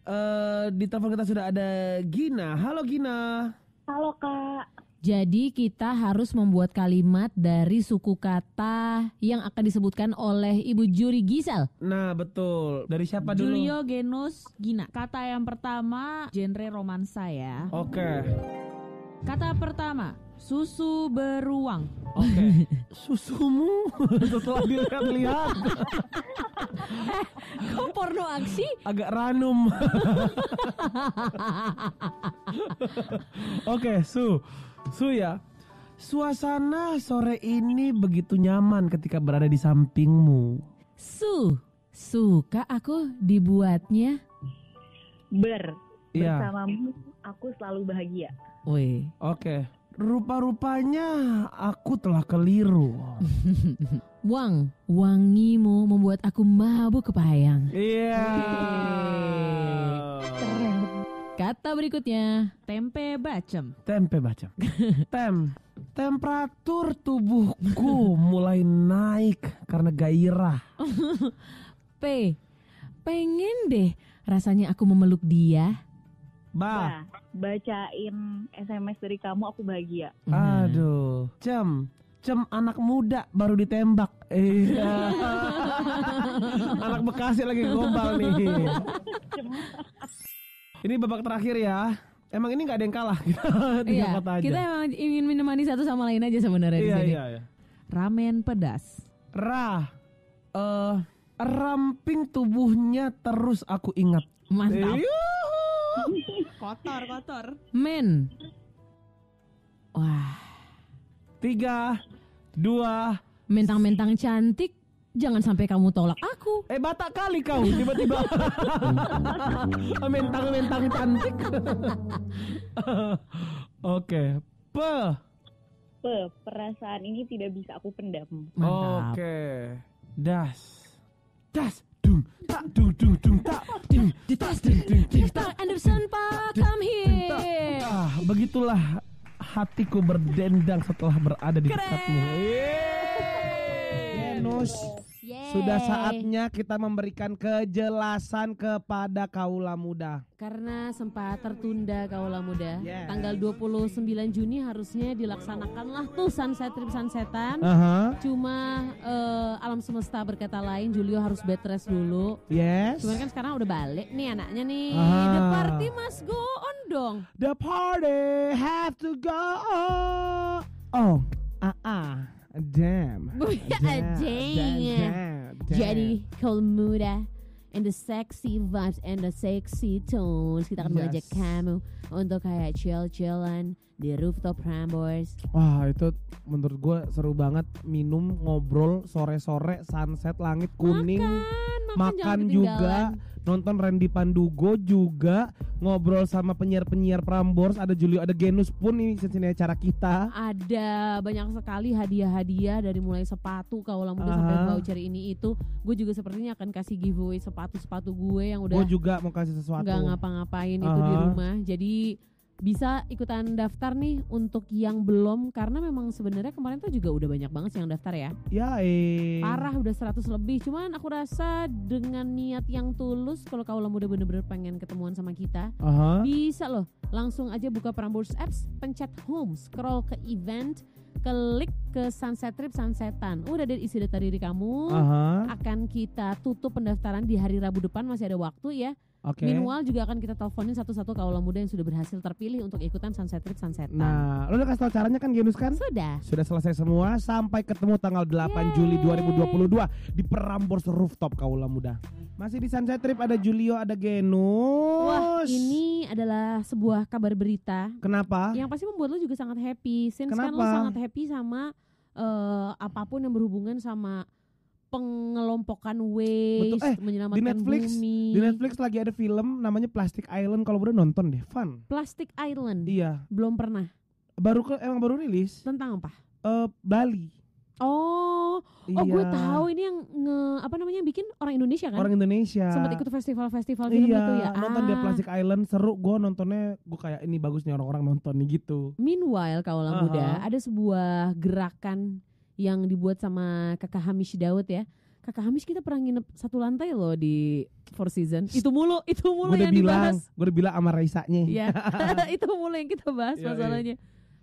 Uh, di telepon kita sudah ada Gina. Halo Gina. Halo Kak. Jadi kita harus membuat kalimat dari suku kata yang akan disebutkan oleh Ibu Juri Gisel. Nah, betul. Dari siapa dulu? Julio Genus Gina. Kata yang pertama genre romansa ya. Oke. Okay. Kata pertama, susu beruang. Oke. Okay. Susumu setelah dilihat-lihat. eh, kok porno aksi? Agak ranum. Oke, okay, su. Su ya, suasana sore ini begitu nyaman ketika berada di sampingmu. Su, suka aku dibuatnya. Ber, ya. bersamamu aku selalu bahagia. Oke. Okay. Rupa-rupanya aku telah keliru. Wang, wangimu membuat aku mabuk kepayang. Iya. Yeah. Kata berikutnya, tempe bacem. Tempe bacem. Tem. Temperatur tubuhku mulai naik karena gairah. P. Pengen deh rasanya aku memeluk dia. Ba. bacain SMS dari kamu aku bahagia. Mhm. Aduh. Cem Cem anak muda baru ditembak. Iya. anak Bekasi lagi gombal nih. Ini babak terakhir ya. Emang ini nggak ada yang kalah kita iya, kata aja. Kita emang ingin menemani satu sama lain aja sebenarnya iya, Iya, iya. Ramen pedas. Rah. Eh uh, ramping tubuhnya terus aku ingat. Mantap. Yuhu. kotor, kotor. Men. Wah. Tiga, dua. Mentang-mentang cantik Jangan sampai kamu tolak aku. Eh batak kali kau tiba-tiba. Mentang-mentang cantik. Oke. Pe. Pe, perasaan ini tidak bisa aku pendam. Oke. Das. Das dung tak dung dung dung tak ding di tas ding ding ding tak Anderson Pak come here. Ah, begitulah hatiku berdendang setelah berada di dekatmu. nos. Sudah saatnya kita memberikan kejelasan kepada kaula muda. Karena sempat tertunda kaula muda. Yes. Tanggal 29 Juni harusnya dilaksanakanlah tuh sunset trip sunsetan. Uh -huh. Cuma uh, alam semesta berkata lain Julio harus bed rest dulu. Yes. Cuma kan sekarang udah balik nih anaknya nih. Uh -huh. The party must go on dong. The party have to go on. Oh, ah uh -uh. Damn. damn. damn. Jadi kalau muda and the sexy vibes and the sexy tones kita akan yes. mengajak kamu untuk kayak chill-chillan di rooftop Rambors. Wah itu menurut gue seru banget minum ngobrol sore-sore sunset langit kuning makan, makan, makan juga. Ketinggalan nonton Randy Pandugo juga ngobrol sama penyiar-penyiar Prambors ada Julio ada Genus pun ini sini acara kita ada banyak sekali hadiah-hadiah dari mulai sepatu kalau muda uh -huh. sampai voucher ini itu gue juga sepertinya akan kasih giveaway sepatu-sepatu gue yang udah gue juga mau kasih sesuatu nggak ngapa-ngapain itu di rumah jadi bisa ikutan daftar nih untuk yang belum karena memang sebenarnya kemarin tuh juga udah banyak banget sih yang daftar ya. Ya, Parah udah 100 lebih. Cuman aku rasa dengan niat yang tulus kalau kaulah muda bener-bener pengen ketemuan sama kita, uh -huh. bisa loh. Langsung aja buka Prambors apps, pencet home, scroll ke event, klik ke sunset trip sunsetan. Udah deh isi data diri kamu. Uh -huh. Akan kita tutup pendaftaran di hari Rabu depan masih ada waktu ya. Okay. Minimal juga akan kita teleponin satu-satu kaula muda yang sudah berhasil terpilih untuk ikutan Sunset trip Sunset. Nah, lo udah kasih tau caranya kan Genus kan? Sudah. Sudah selesai semua sampai ketemu tanggal 8 Yay. Juli 2022 di Perambors Rooftop kaula muda. Masih di Sunset Trip ada Julio, ada Genus. Wah, ini adalah sebuah kabar berita. Kenapa? Yang pasti membuat lo juga sangat happy. Since kan Kenapa? kan lo sangat happy sama uh, apapun yang berhubungan sama pengelompokan waste Betul. Eh, menyelamatkan di Netflix, bumi. Di Netflix lagi ada film namanya Plastic Island kalau udah nonton deh, fun. Plastic Island. Iya. Belum pernah. Baru ke emang baru rilis. Tentang apa? Uh, Bali. Oh, oh iya. oh gue tahu ini yang nge apa namanya yang bikin orang Indonesia kan? Orang Indonesia. Sempat ikut festival-festival iya, film iya, gitu ya. Nonton ah. dia Plastic Island seru. Gue nontonnya gue kayak ini bagusnya orang-orang nonton nih gitu. Meanwhile, kalau uh -huh. muda ada sebuah gerakan yang dibuat sama kakak Hamish Daud ya. Kakak Hamish kita pernah nginep satu lantai loh di Four Season Itu mulu, itu mulu gua yang bilang, dibahas. Gue udah bilang sama Raisanya. Iya, itu mulu yang kita bahas ya, masalahnya.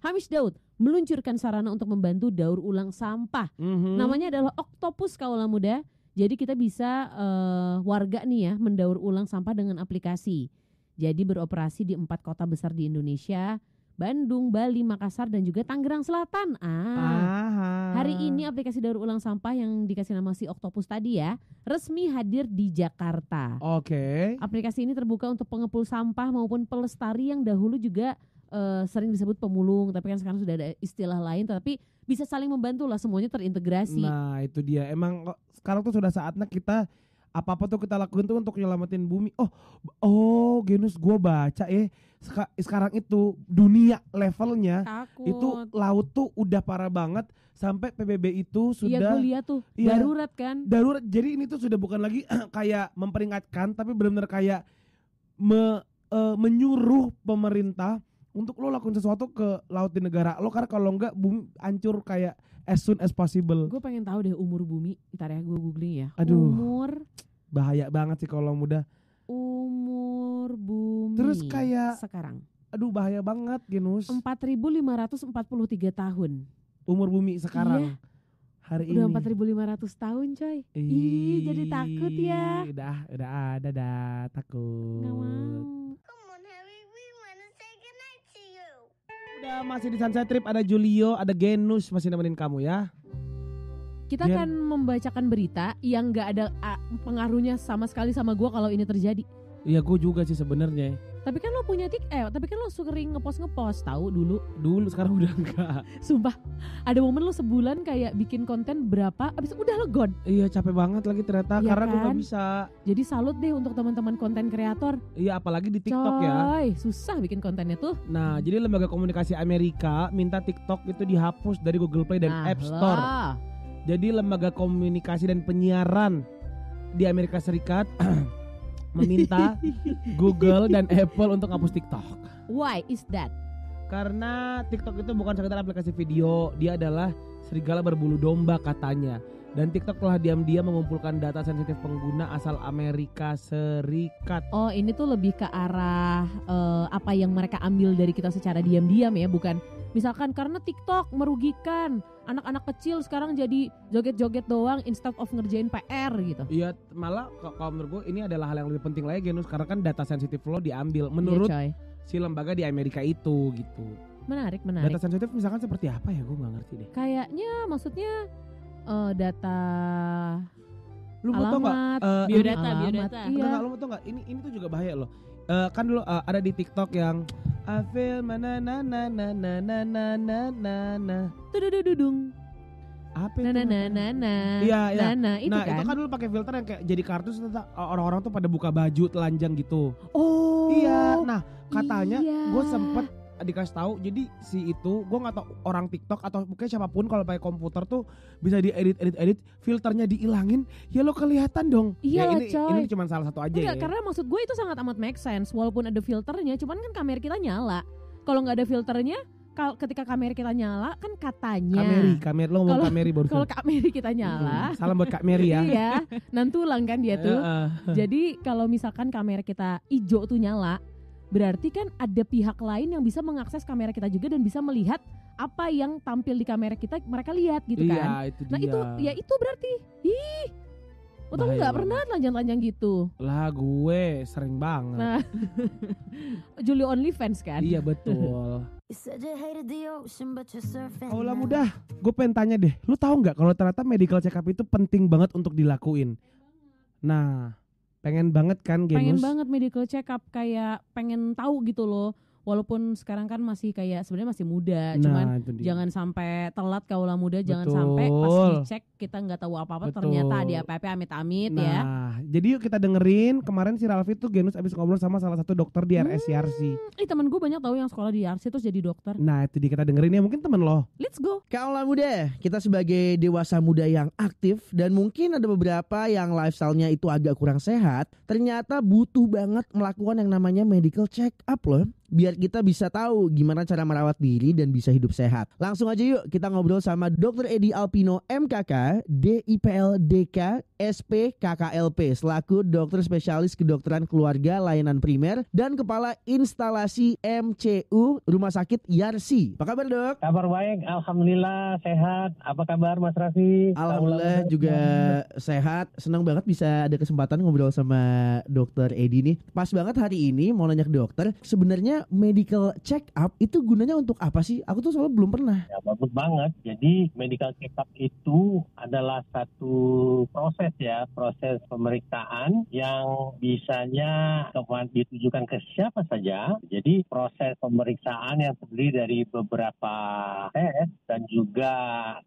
Hamish Hamish Daud meluncurkan sarana untuk membantu daur ulang sampah. Mm-hmm. Namanya adalah Octopus Kaula Muda. Jadi kita bisa uh, warga nih ya mendaur ulang sampah dengan aplikasi. Jadi beroperasi di empat kota besar di Indonesia Bandung, Bali, Makassar dan juga Tangerang Selatan. Ah. Aha. Hari ini aplikasi daur ulang sampah yang dikasih nama si Octopus tadi ya, resmi hadir di Jakarta. Oke. Okay. Aplikasi ini terbuka untuk pengepul sampah maupun pelestari yang dahulu juga uh, sering disebut pemulung, tapi kan sekarang sudah ada istilah lain, tapi bisa saling membantu lah semuanya terintegrasi. Nah itu dia, emang sekarang tuh sudah saatnya kita apa apa tuh kita lakuin tuh untuk nyelamatin bumi oh oh genus gua baca ya Seka, sekarang itu dunia levelnya Takut. itu laut tuh udah parah banget sampai PBB itu sudah iya gua lihat tuh ya, darurat kan darurat jadi ini tuh sudah bukan lagi kayak memperingatkan tapi benar-benar kayak me, uh, menyuruh pemerintah untuk lo lakukan sesuatu ke laut di negara lo karena kalau enggak bumi hancur kayak as soon as possible. Gue pengen tahu deh umur bumi. Ntar ya gue googling ya. Aduh. Umur bahaya banget sih kalau muda umur bumi terus kayak sekarang aduh bahaya banget Genus 4543 tahun umur bumi iya. sekarang iya. hari udah ribu lima 4500 tahun coy Ih, Ih, jadi takut ya udah udah ada dah takut Udah masih di Sunset Trip ada Julio, ada Genus masih nemenin kamu ya. Kita Gen akan membacakan berita yang nggak ada pengaruhnya sama sekali sama gue kalau ini terjadi. Iya gue juga sih sebenarnya. Tapi kan lo punya tik, eh tapi kan lo suka ring ngepost ngepost tahu dulu. Dulu sekarang udah enggak. Sumpah, ada momen lo sebulan kayak bikin konten berapa, abis itu udah lo gone. Iya capek banget lagi ternyata iya karena kan? gue gak bisa. Jadi salut deh untuk teman-teman konten kreator. Iya apalagi di TikTok ya. Coy, ya. susah bikin kontennya tuh. Nah jadi lembaga komunikasi Amerika minta TikTok itu dihapus dari Google Play dan nah, App Store. Lah. Jadi lembaga komunikasi dan penyiaran di Amerika Serikat meminta Google dan Apple untuk hapus TikTok. Why is that? Karena TikTok itu bukan sekedar aplikasi video, dia adalah serigala berbulu domba katanya. Dan TikTok telah diam-diam mengumpulkan data sensitif pengguna asal Amerika Serikat. Oh, ini tuh lebih ke arah uh, apa yang mereka ambil dari kita secara diam-diam ya, bukan Misalkan karena TikTok merugikan anak-anak kecil sekarang jadi joget-joget doang instead of ngerjain PR gitu. Iya, malah kalau menurut gue ini adalah hal yang lebih penting lagi Genus karena kan data sensitif lo diambil iya, menurut iya, si lembaga di Amerika itu gitu. Menarik, menarik. Data sensitif misalkan seperti apa ya? Gue nggak ngerti deh. Kayaknya maksudnya uh, data lu mau alamat, tau gak? Uh, biodata, biodata. Iya. Enggak, lu mau tau gak? Ini ini tuh juga bahaya loh uh, kan dulu uh, ada di TikTok yang I feel mana na na na na na na na na na tudududung apa itu? Nah, nah, nah, nah, Iya, iya. Nah, nah, itu nah, kan? itu kan dulu pakai filter yang kayak jadi kartus orang-orang tuh pada buka baju telanjang gitu. Oh. Iya. Nah, katanya iya. gue sempet dikasih tahu jadi si itu gue nggak tau orang TikTok atau mungkin siapapun kalau pakai komputer tuh bisa diedit edit edit filternya diilangin ya lo kelihatan dong iya ya, ini coy. ini cuma salah satu aja Enggak, ya. karena maksud gue itu sangat amat make sense walaupun ada filternya cuman kan kamera kita nyala kalau nggak ada filternya kalau ketika kamera kita nyala kan katanya kamera kamera lo ngomong kamera baru kalau kamera kita nyala hmm, salam buat kamera ya iya nanti ulang kan dia tuh jadi kalau misalkan kamera kita hijau tuh nyala berarti kan ada pihak lain yang bisa mengakses kamera kita juga dan bisa melihat apa yang tampil di kamera kita mereka lihat gitu iya, kan. itu nah, dia. Nah itu ya itu berarti ih Untung nggak pernah telanjang-telanjang gitu. Lah gue sering banget. Nah, Julio only fans kan? Iya betul. Kaulah mudah, gue pengen tanya deh, lu tahu nggak kalau ternyata medical check up itu penting banget untuk dilakuin? Nah, pengen banget kan Genus? pengen banget medical check up kayak pengen tahu gitu loh walaupun sekarang kan masih kayak sebenarnya masih muda, nah, cuman jangan sampai telat kaulah muda, Betul. jangan sampai pas dicek kita nggak tahu apa-apa Betul. ternyata ada apa-apa amit-amit nah, ya. Nah, jadi yuk kita dengerin kemarin si Ralfi tuh Genus abis ngobrol sama salah satu dokter di RSCRC. Hmm, ih temen gue banyak tahu yang sekolah di RC terus jadi dokter. Nah, itu di kita dengerin ya mungkin temen lo. Let's go. kaulah muda, kita sebagai dewasa muda yang aktif dan mungkin ada beberapa yang lifestyle-nya itu agak kurang sehat, ternyata butuh banget melakukan yang namanya medical check up loh biar kita bisa tahu gimana cara merawat diri dan bisa hidup sehat. Langsung aja yuk kita ngobrol sama Dr. Edi Alpino MKK, DIPL DK, SP KKLP selaku dokter spesialis kedokteran keluarga layanan primer dan kepala instalasi MCU Rumah Sakit Yarsi. Apa kabar, Dok? Kabar baik, alhamdulillah sehat. Apa kabar Mas Raffi? Alhamdulillah juga sehat. Senang banget bisa ada kesempatan ngobrol sama Dokter Edi nih. Pas banget hari ini mau nanya ke dokter, sebenarnya medical check up itu gunanya untuk apa sih? Aku tuh selalu belum pernah. Ya bagus banget. Jadi medical check up itu adalah satu proses ya, proses pemeriksaan yang bisanya ditujukan ke siapa saja. Jadi proses pemeriksaan yang terdiri dari beberapa tes dan juga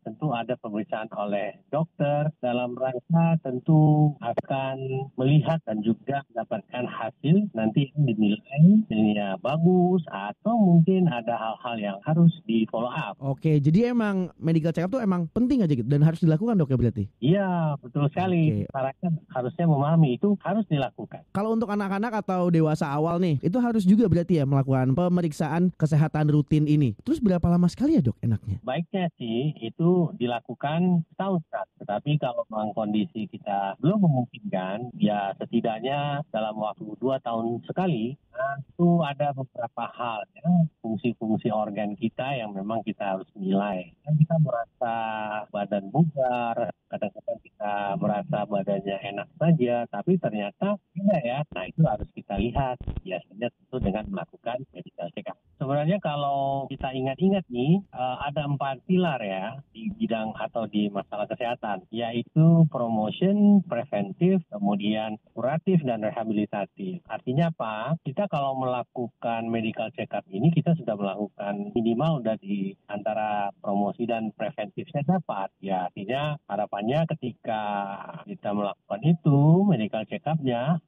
tentu ada pemeriksaan oleh dokter dalam rangka tentu akan melihat dan juga mendapatkan hasil nanti dinilai ini ya bagus bagus atau mungkin ada hal-hal yang harus di follow up. Oke, jadi emang medical check up tuh emang penting aja gitu dan harus dilakukan dok ya berarti? Iya, betul sekali. Karena Masyarakat harusnya memahami itu harus dilakukan. Kalau untuk anak-anak atau dewasa awal nih, itu harus juga berarti ya melakukan pemeriksaan kesehatan rutin ini. Terus berapa lama sekali ya dok enaknya? Baiknya sih itu dilakukan setahun sekali. Tetapi kalau memang kondisi kita belum memungkinkan, ya setidaknya dalam waktu dua tahun sekali, itu ada beberapa hal ya fungsi-fungsi organ kita yang memang kita harus nilai kan kita merasa badan bugar kadang-kadang kita merasa badannya enak saja tapi ternyata tidak ya nah itu harus kita lihat biasanya tentu dengan melakukan medical check up Sebenarnya kalau kita ingat-ingat nih, eh, ada empat pilar ya di bidang atau di masalah kesehatan, yaitu promotion, preventif, kemudian kuratif, dan rehabilitatif. Artinya apa? Kita kalau melakukan medical check-up ini, kita sudah melakukan minimal dari antara promosi dan preventifnya dapat. Ya, artinya harapannya ketika kita melakukan itu, medical check up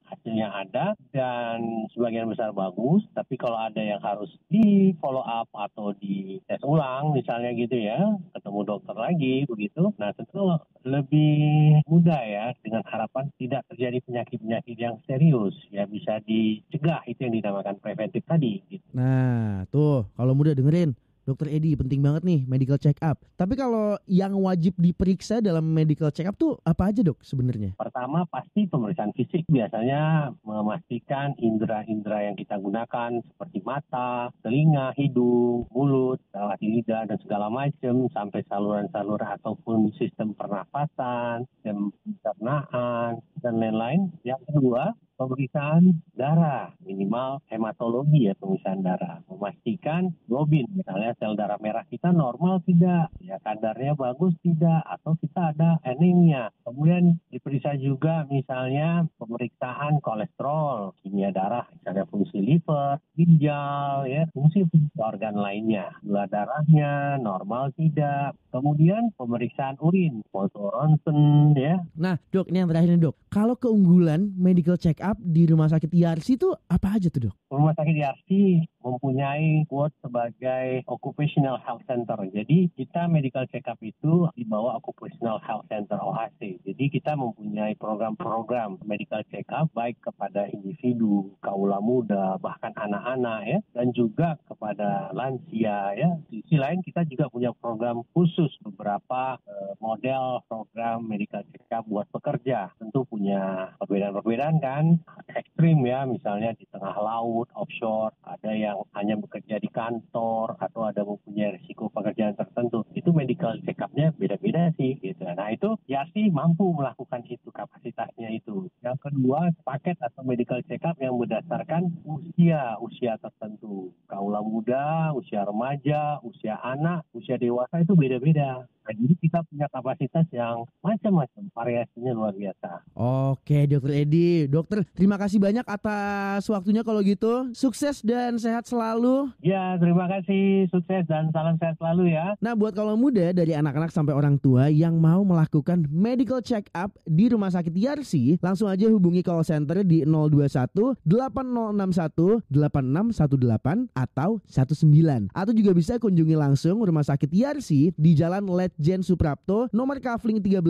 hasilnya ada, dan sebagian besar bagus, tapi kalau ada yang harus di di follow up atau di tes ulang misalnya gitu ya, ketemu dokter lagi begitu. Nah tentu lebih mudah ya dengan harapan tidak terjadi penyakit-penyakit yang serius ya bisa dicegah itu yang dinamakan preventif tadi. Gitu. Nah tuh kalau mudah dengerin dokter Edi penting banget nih medical check up. Tapi kalau yang wajib diperiksa dalam medical check up tuh apa aja dok sebenarnya? Pertama pasti pemeriksaan fisik biasanya memastikan indera-indera yang kita gunakan seperti mata, telinga, hidung, mulut, hati lidah dan segala macam sampai saluran-saluran ataupun sistem pernapasan, sistem pencernaan dan lain-lain. Yang kedua pemeriksaan darah minimal hematologi ya pemeriksaan darah memastikan globin misalnya sel darah merah kita normal tidak ya kadarnya bagus tidak atau kita ada anemia kemudian diperiksa juga misalnya pemeriksaan kolesterol kimia darah misalnya fungsi liver ginjal ya fungsi organ lainnya gula darahnya normal tidak kemudian pemeriksaan urin foto ronsen ya nah dok ini yang terakhir dok kalau keunggulan medical check up up di rumah sakit IRC e itu apa aja tuh dok? Rumah sakit IRC e mempunyai quote sebagai occupational health center. Jadi kita medical check up itu di bawah occupational health center OHC. Jadi kita mempunyai program-program medical check up baik kepada individu, kaula muda, bahkan anak-anak ya, dan juga kepada lansia ya. Di sisi lain kita juga punya program khusus beberapa eh, model program medical check up buat pekerja. Tentu punya perbedaan-perbedaan kan ekstrim ya, misalnya di tengah laut, offshore, ada yang hanya bekerja di kantor, atau ada mempunyai risiko pekerjaan tertentu. Itu medical check-up-nya beda-beda sih gitu. Nah itu ya sih mampu melakukan itu kapasitasnya itu. Yang kedua paket atau medical check-up yang berdasarkan usia, usia tertentu. Kaula muda, usia remaja, usia anak, usia dewasa itu beda-beda. Nah, jadi kita punya kapasitas yang macam-macam, variasinya luar biasa. Oke, Dokter Edi, Dokter Terima kasih banyak atas waktunya kalau gitu. Sukses dan sehat selalu. Ya, terima kasih. Sukses dan salam sehat selalu ya. Nah, buat kalau muda dari anak-anak sampai orang tua yang mau melakukan medical check up di Rumah Sakit Yarsi, langsung aja hubungi call center di 021 8061 8618 atau 19 atau juga bisa kunjungi langsung Rumah Sakit Yarsi di Jalan Letjen Suprapto nomor Kavling 13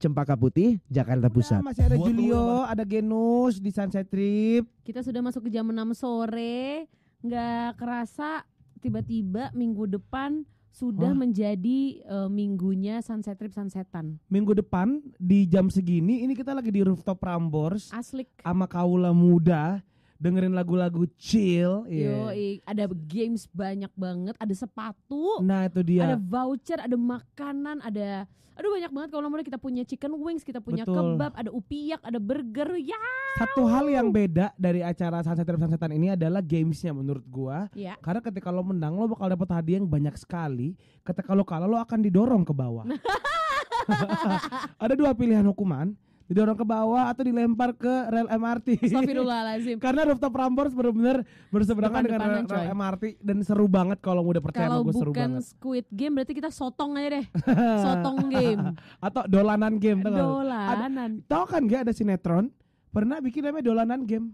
Cempaka Putih Jakarta Pusat. Nah, masih ada Julio, ada Genus di Sunset Trip. Kita sudah masuk ke jam 6 sore. Nggak kerasa tiba-tiba minggu depan sudah Hah? menjadi uh, minggunya sunset trip sunsetan. Minggu depan di jam segini ini kita lagi di rooftop Prambors. Asli. Sama kaula muda dengerin lagu-lagu chill. Yeah. Yo, ada games banyak banget, ada sepatu. Nah itu dia. Ada voucher, ada makanan, ada, aduh banyak banget kalau namanya kita punya chicken wings, kita punya Betul. kebab, ada upiak, ada burger, ya. Satu hal yang beda dari acara sunset trip sunsetan ini adalah gamesnya menurut gua. Ya. Karena ketika lo menang lo bakal dapat hadiah yang banyak sekali. Ketika lo kalah lo akan didorong ke bawah. ada dua pilihan hukuman didorong ke bawah atau dilempar ke rel MRT. Astagfirullahalazim. Karena rooftop Prambors benar-benar berseberangan dengan rel, MRT dan seru banget kalau udah percaya kalau gue seru banget. Kalau bukan Squid Game berarti kita sotong aja deh. sotong game. atau dolanan game. Dolanan. Tahu kan gak ada sinetron pernah bikin namanya dolanan game.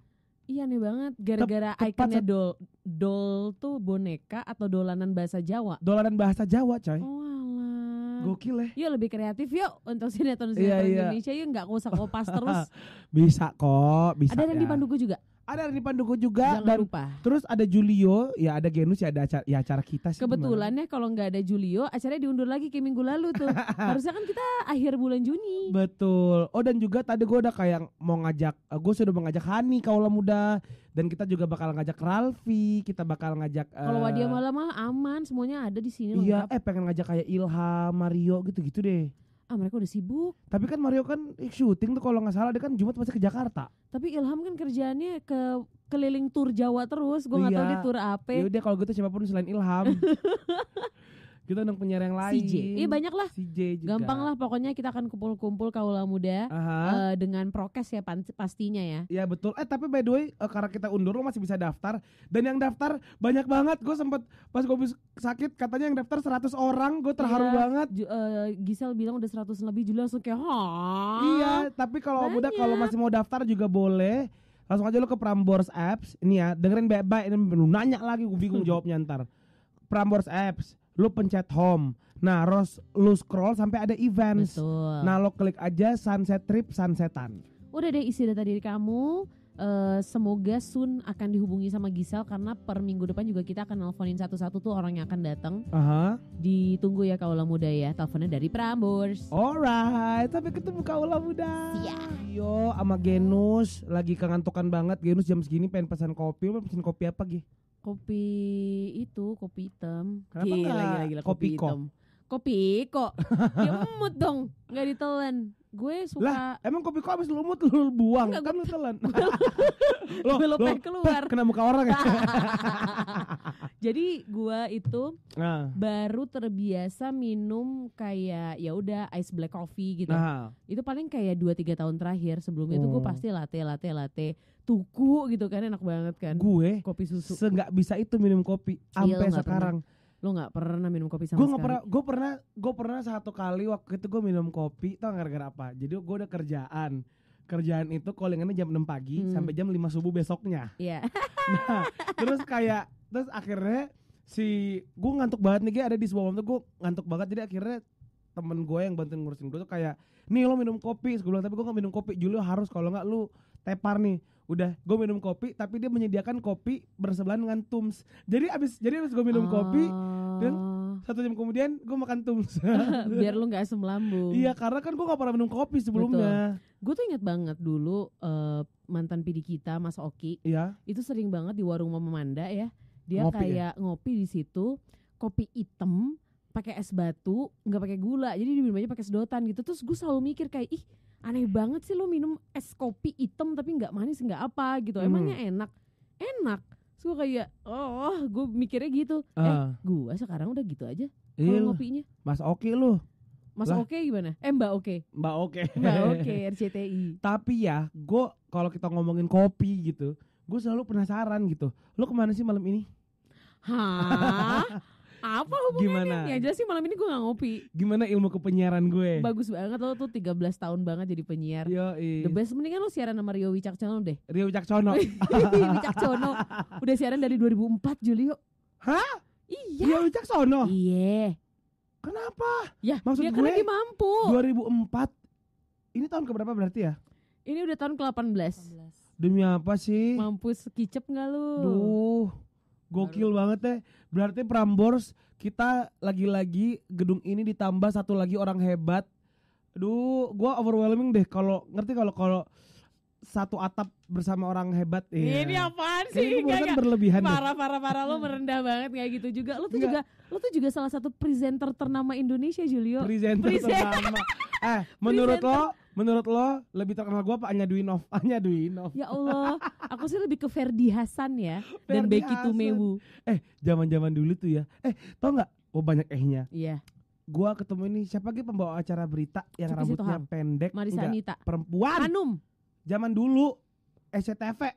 Iya nih banget gara-gara ikannya ikonnya dol dol tuh boneka atau dolanan bahasa Jawa. Dolanan bahasa Jawa, coy. Oh, Gokil ya. Eh. Yuk lebih kreatif yuk untuk sinetron sinetron iya, iya, Indonesia yuk nggak usah kopas terus. bisa kok, bisa. Ada yang ya. di Panduku juga? Ada di Panduku juga Jangan dan lupa. terus ada Julio, ya ada Genus ya ada acara, ya acara kita sih. ya kalau nggak ada Julio, acaranya diundur lagi ke minggu lalu tuh. Harusnya kan kita akhir bulan Juni. Betul. Oh dan juga tadi gue udah kayak mau ngajak, eh, gue sudah mengajak Hani kaulah muda dan kita juga bakal ngajak Ralfi, kita bakal ngajak uh, Kalau malam mah aman, semuanya ada di sini Iya, lengkap. eh pengen ngajak kayak Ilham, Mario gitu-gitu deh ah mereka udah sibuk. Tapi kan Mario kan syuting tuh kalau nggak salah dia kan Jumat pasti ke Jakarta. Tapi Ilham kan kerjaannya ke keliling tur Jawa terus, gue nggak iya. tahu dia tur apa. Ya kalau gitu siapapun selain Ilham. Kita undang penyiar yang lain. CJ. Iya banyak lah. CJ juga. Gampang lah pokoknya kita akan kumpul-kumpul kaula muda uh, dengan prokes ya pastinya ya. Iya betul. Eh tapi by the way uh, karena kita undur lo masih bisa daftar dan yang daftar banyak banget. Gue sempet pas gue sakit katanya yang daftar 100 orang. Gue terharu iya, banget. Ju, uh, eh, Gisel bilang udah 100 lebih Juli langsung kayak Hah? Iya, tapi kalau muda kalau masih mau daftar juga boleh langsung aja lo ke Prambors Apps ini ya dengerin baik-baik ini nanya lagi gue bingung jawabnya ntar Prambors Apps lu pencet home. Nah, Ros, lu scroll sampai ada events. Nah, lo klik aja sunset trip sunsetan. Udah deh isi data diri kamu. Uh, semoga Sun akan dihubungi sama Gisel karena per minggu depan juga kita akan nelfonin satu-satu tuh orang yang akan datang. uh Ditunggu ya kaula muda ya. Teleponnya dari Prambors. Alright, tapi ketemu kaula muda. Iya. Yo, sama Genus lagi kangen tokan banget. Genus jam segini pengen pesan kopi, pengen pesan kopi apa Gih? kopi itu kopi hitam kenapa gila, gila, gila, gila, kopi, kopi hitam kopi kok ya dong nggak ditelan gue suka lah emang kopi kok abis lumut lu buang Enggak, kan lu telan lo lo keluar kena muka orang ya jadi gue itu nah. baru terbiasa minum kayak ya udah ice black coffee gitu nah. itu paling kayak 2-3 tahun terakhir sebelumnya hmm. itu gue oh. pasti latte latte latte tuku gitu kan enak banget kan gue kopi susu se bisa itu minum kopi sampai sekarang pernah, lo nggak pernah minum kopi sama gue nggak pernah gue pernah gue pernah satu kali waktu itu gue minum kopi tau gara-gara apa jadi gue udah kerjaan kerjaan itu callingannya jam 6 pagi hmm. sampai jam 5 subuh besoknya Iya yeah. nah terus kayak terus akhirnya si gue ngantuk banget nih gue ada di sebuah waktu gue ngantuk banget jadi akhirnya temen gue yang bantuin ngurusin gue tuh kayak nih lo minum kopi sebelum tapi gue gak minum kopi Julio harus kalau nggak lu tepar nih udah gue minum kopi tapi dia menyediakan kopi bersebelahan dengan tums jadi abis jadi abis gue minum uh, kopi dan satu jam kemudian gue makan tums biar lu nggak asam lambung iya karena kan gue gak pernah minum kopi sebelumnya gue tuh inget banget dulu uh, mantan pidi kita mas Oki iya. itu sering banget di warung Mama Manda ya dia ngopi, ya? kayak ya? ngopi di situ kopi hitam pakai es batu nggak pakai gula jadi di aja pakai sedotan gitu terus gue selalu mikir kayak ih aneh banget sih lo minum es kopi hitam tapi nggak manis nggak apa gitu hmm. emangnya enak enak so kayak oh gue mikirnya gitu uh. eh gue sekarang udah gitu aja iya kalau ngopinya mas oke lo Mas Oke okay gimana? Eh Mbak Oke. Okay. Mbak Oke. Okay. Mbak Oke okay, RCTI. Tapi ya, gue kalau kita ngomongin kopi gitu, gue selalu penasaran gitu. Lo kemana sih malam ini? Hah? Apa hubungannya? Gimana? Ya jelas sih malam ini gue gak ngopi. Gimana ilmu kepenyiaran gue? Bagus banget lo tuh 13 tahun banget jadi penyiar. Yo, The best mendingan lo siaran sama Rio Wicaksono deh. Rio Wicaksono. Wicaksono. Udah siaran dari 2004 Julio. Hah? Iya. Rio Wicaksono. Iya. Kenapa? Ya, maksud ya gue karena dia mampu. 2004. Ini tahun keberapa berarti ya? Ini udah tahun ke 18. Demi apa sih? Mampus kicep gak lu? Duh. Gokil banget deh. Berarti Prambors kita lagi-lagi gedung ini ditambah satu lagi orang hebat. Aduh, gua overwhelming deh kalau ngerti kalau kalau satu atap bersama orang hebat ya. ini iya. apaan sih ini kan gak, berlebihan parah parah parah lo merendah banget kayak gitu juga lo tuh Enggak. juga lo tuh juga salah satu presenter ternama Indonesia Julio presenter presenter. ternama eh menurut lo menurut lo lebih terkenal gue apa Anya Dwinov Anya Dwinov ya Allah aku sih lebih ke Ferdi Hasan ya Ferdi dan Becky Tumewu eh zaman zaman dulu tuh ya eh tau nggak oh banyak ehnya iya yeah gua ketemu ini siapa lagi pembawa acara berita yang Cukis rambutnya pendek Marisa Anita. perempuan Hanum zaman dulu SCTV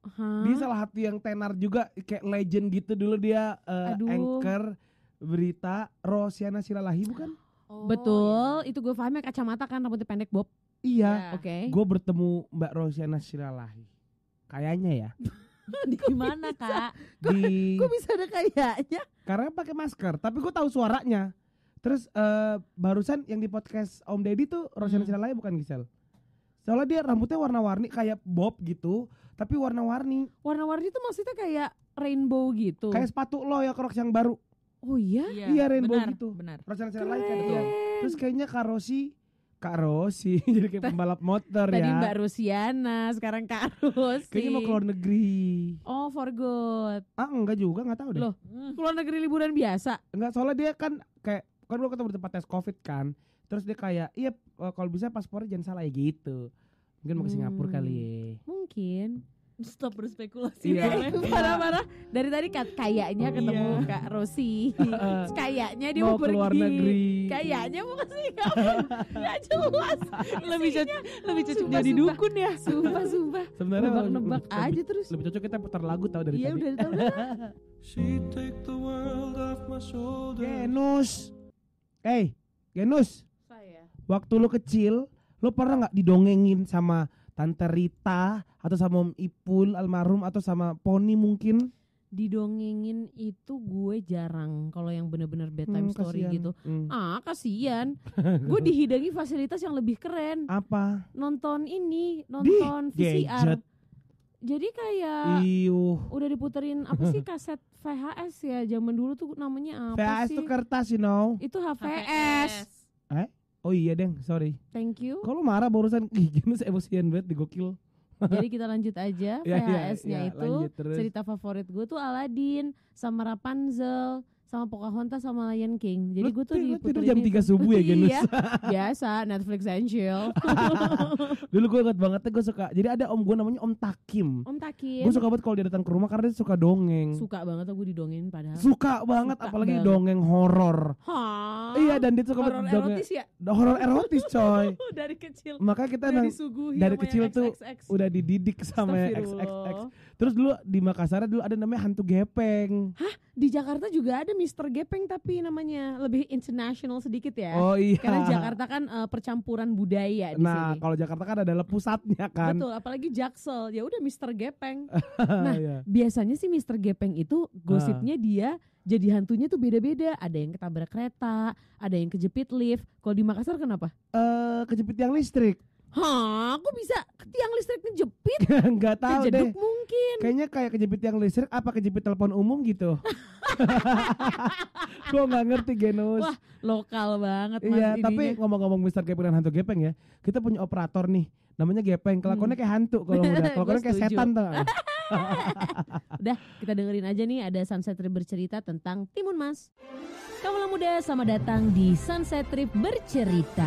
Huh? Dia salah satu yang tenar juga kayak legend gitu dulu dia uh, Aduh. anchor berita Rosiana Silalahi bukan? Oh, Betul, iya. itu gue pahamnya kacamata kan rambutnya pendek bob. Iya. Yeah. Oke. Okay. Gue bertemu Mbak Rosiana Silalahi. Kayaknya ya. di mana kak? Di. Gue bisa ada kayaknya. Karena pakai masker, tapi gue tahu suaranya. Terus uh, barusan yang di podcast Om Deddy tuh Rosiana hmm. Silalahi bukan Gisel? Soalnya dia rambutnya warna-warni kayak bob gitu, tapi warna-warni. Warna-warni itu maksudnya kayak rainbow gitu. Kayak sepatu lo ya Crocs yang baru. Oh iya? Iya, iya rainbow benar, gitu. Benar. rocana saya lain kan betul. Iya. Terus kayaknya Rosi Kak Rosi jadi kayak pembalap motor ya. Tadi Mbak Rusiana, sekarang Kak Rosi. Kayaknya mau keluar negeri. Oh, for good. Ah, enggak juga, enggak tahu deh. Loh, keluar negeri liburan biasa? Enggak, soalnya dia kan kayak kan lo ketemu di tempat tes covid kan terus dia kayak iya eh, kalau bisa paspor jangan salah ya gitu mungkin mau ke Singapura hmm. kali ya mungkin stop berspekulasi yeah. parah parah dari tadi kayaknya iya. ketemu yeah. kak Rosi kayaknya dia mau, mau pergi luar negeri. kayaknya mau ke Singapura nggak jelas lebih cocok lebih cocok sumpah, jadi sumpah. dukun ya sumpah sumpah sebenarnya nebak nebak aja terus lebih cocok kita putar lagu tau dari iya, tadi udah She take the world off my shoulder Genus Hey Genus waktu lu kecil lu pernah nggak didongengin sama tante Rita atau sama Om Ipul almarhum atau sama Pony mungkin didongengin itu gue jarang kalau yang bener-bener bedtime hmm, story kasian. gitu hmm. ah kasihan gue dihidangi fasilitas yang lebih keren apa nonton ini nonton Di VCR gadget. jadi kayak Iyuh. udah diputerin apa sih kaset VHS ya zaman dulu tuh namanya apa VHS sih VHS tuh kertas you know itu HVS, HVS. Eh? Oh iya deng, sorry. Thank you. Kalau marah barusan ih sih emosian banget digokil. Jadi kita lanjut aja VHS-nya ya, ya, itu lanjut, cerita favorit gue tuh Aladin sama Rapunzel sama Pocahontas sama Lion King. Jadi gue tuh di tidur jam tiga subuh ya Genus. iya, biasa Netflix and chill. Dulu gue inget banget gue suka. Jadi ada om gue namanya Om Takim. Om Takim. Gue suka banget kalau dia datang ke rumah karena dia suka dongeng. Suka banget tuh gue didongengin padahal. Suka banget suka apalagi banget. dongeng horor. Iya dan dia suka banget dongeng. horor erotis ya. Horor erotis coy. dari kecil. Makanya kita dari, dari kecil tuh udah dididik sama XXX Terus dulu di Makassar dulu ada namanya hantu gepeng. Hah? Di Jakarta juga ada Mister Gepeng tapi namanya lebih international sedikit ya. Oh iya. Karena Jakarta kan uh, percampuran budaya di nah, sini. kalau Jakarta kan ada pusatnya kan. Betul, apalagi Jaksel. Ya udah Mister Gepeng. Oh, nah, iya. biasanya sih Mister Gepeng itu gosipnya uh. dia jadi hantunya tuh beda-beda. Ada yang ketabrak kereta, ada yang kejepit lift. Kalau di Makassar kenapa? Eh, uh, kejepit yang listrik. Hah, kok bisa tiang listrik kejepit? Enggak tahu Kejeduk deh. mungkin. Kayaknya kayak kejepit tiang listrik apa kejepit telepon umum gitu. Gue nggak ngerti genus. Wah, lokal banget Iya, tapi ngomong-ngomong Mister Gepeng dan Hantu Gepeng ya, kita punya operator nih, namanya Gepeng. Kelakuannya hmm. kayak hantu kalau udah. Kelakonnya kayak setan tuh. Udah, kita dengerin aja nih ada Sunset Trip bercerita tentang Timun Mas. Kamu muda, sama datang di Sunset Trip bercerita.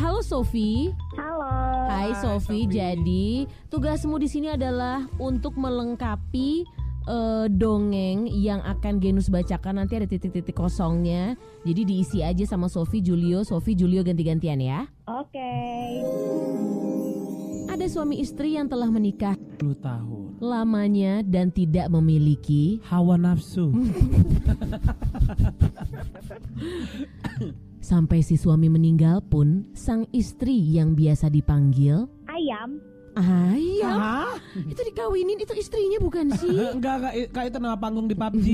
Halo Sofi. Halo. Hai Sofi. Jadi tugasmu di sini adalah untuk melengkapi uh, dongeng yang akan Genus bacakan nanti ada titik-titik kosongnya. Jadi diisi aja sama Sofi Julio, Sofi Julio ganti-gantian ya. Oke. Okay. Ada suami istri yang telah menikah 10 tahun. Lamanya dan tidak memiliki hawa nafsu. Sampai si suami meninggal pun, sang istri yang biasa dipanggil Ayam Ayam? Hah? Itu dikawinin itu istrinya bukan sih? enggak, enggak, kak itu nama panggung di PUBG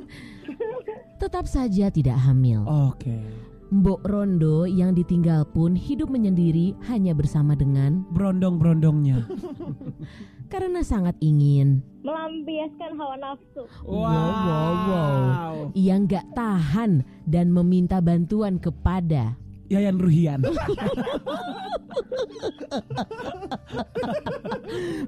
Tetap saja tidak hamil Oke okay. Mbok Rondo yang ditinggal pun hidup menyendiri hanya bersama dengan Brondong-brondongnya karena sangat ingin melampiaskan hawa nafsu. Wow, wow, wow. Ia nggak tahan dan meminta bantuan kepada Yayan Ruhian.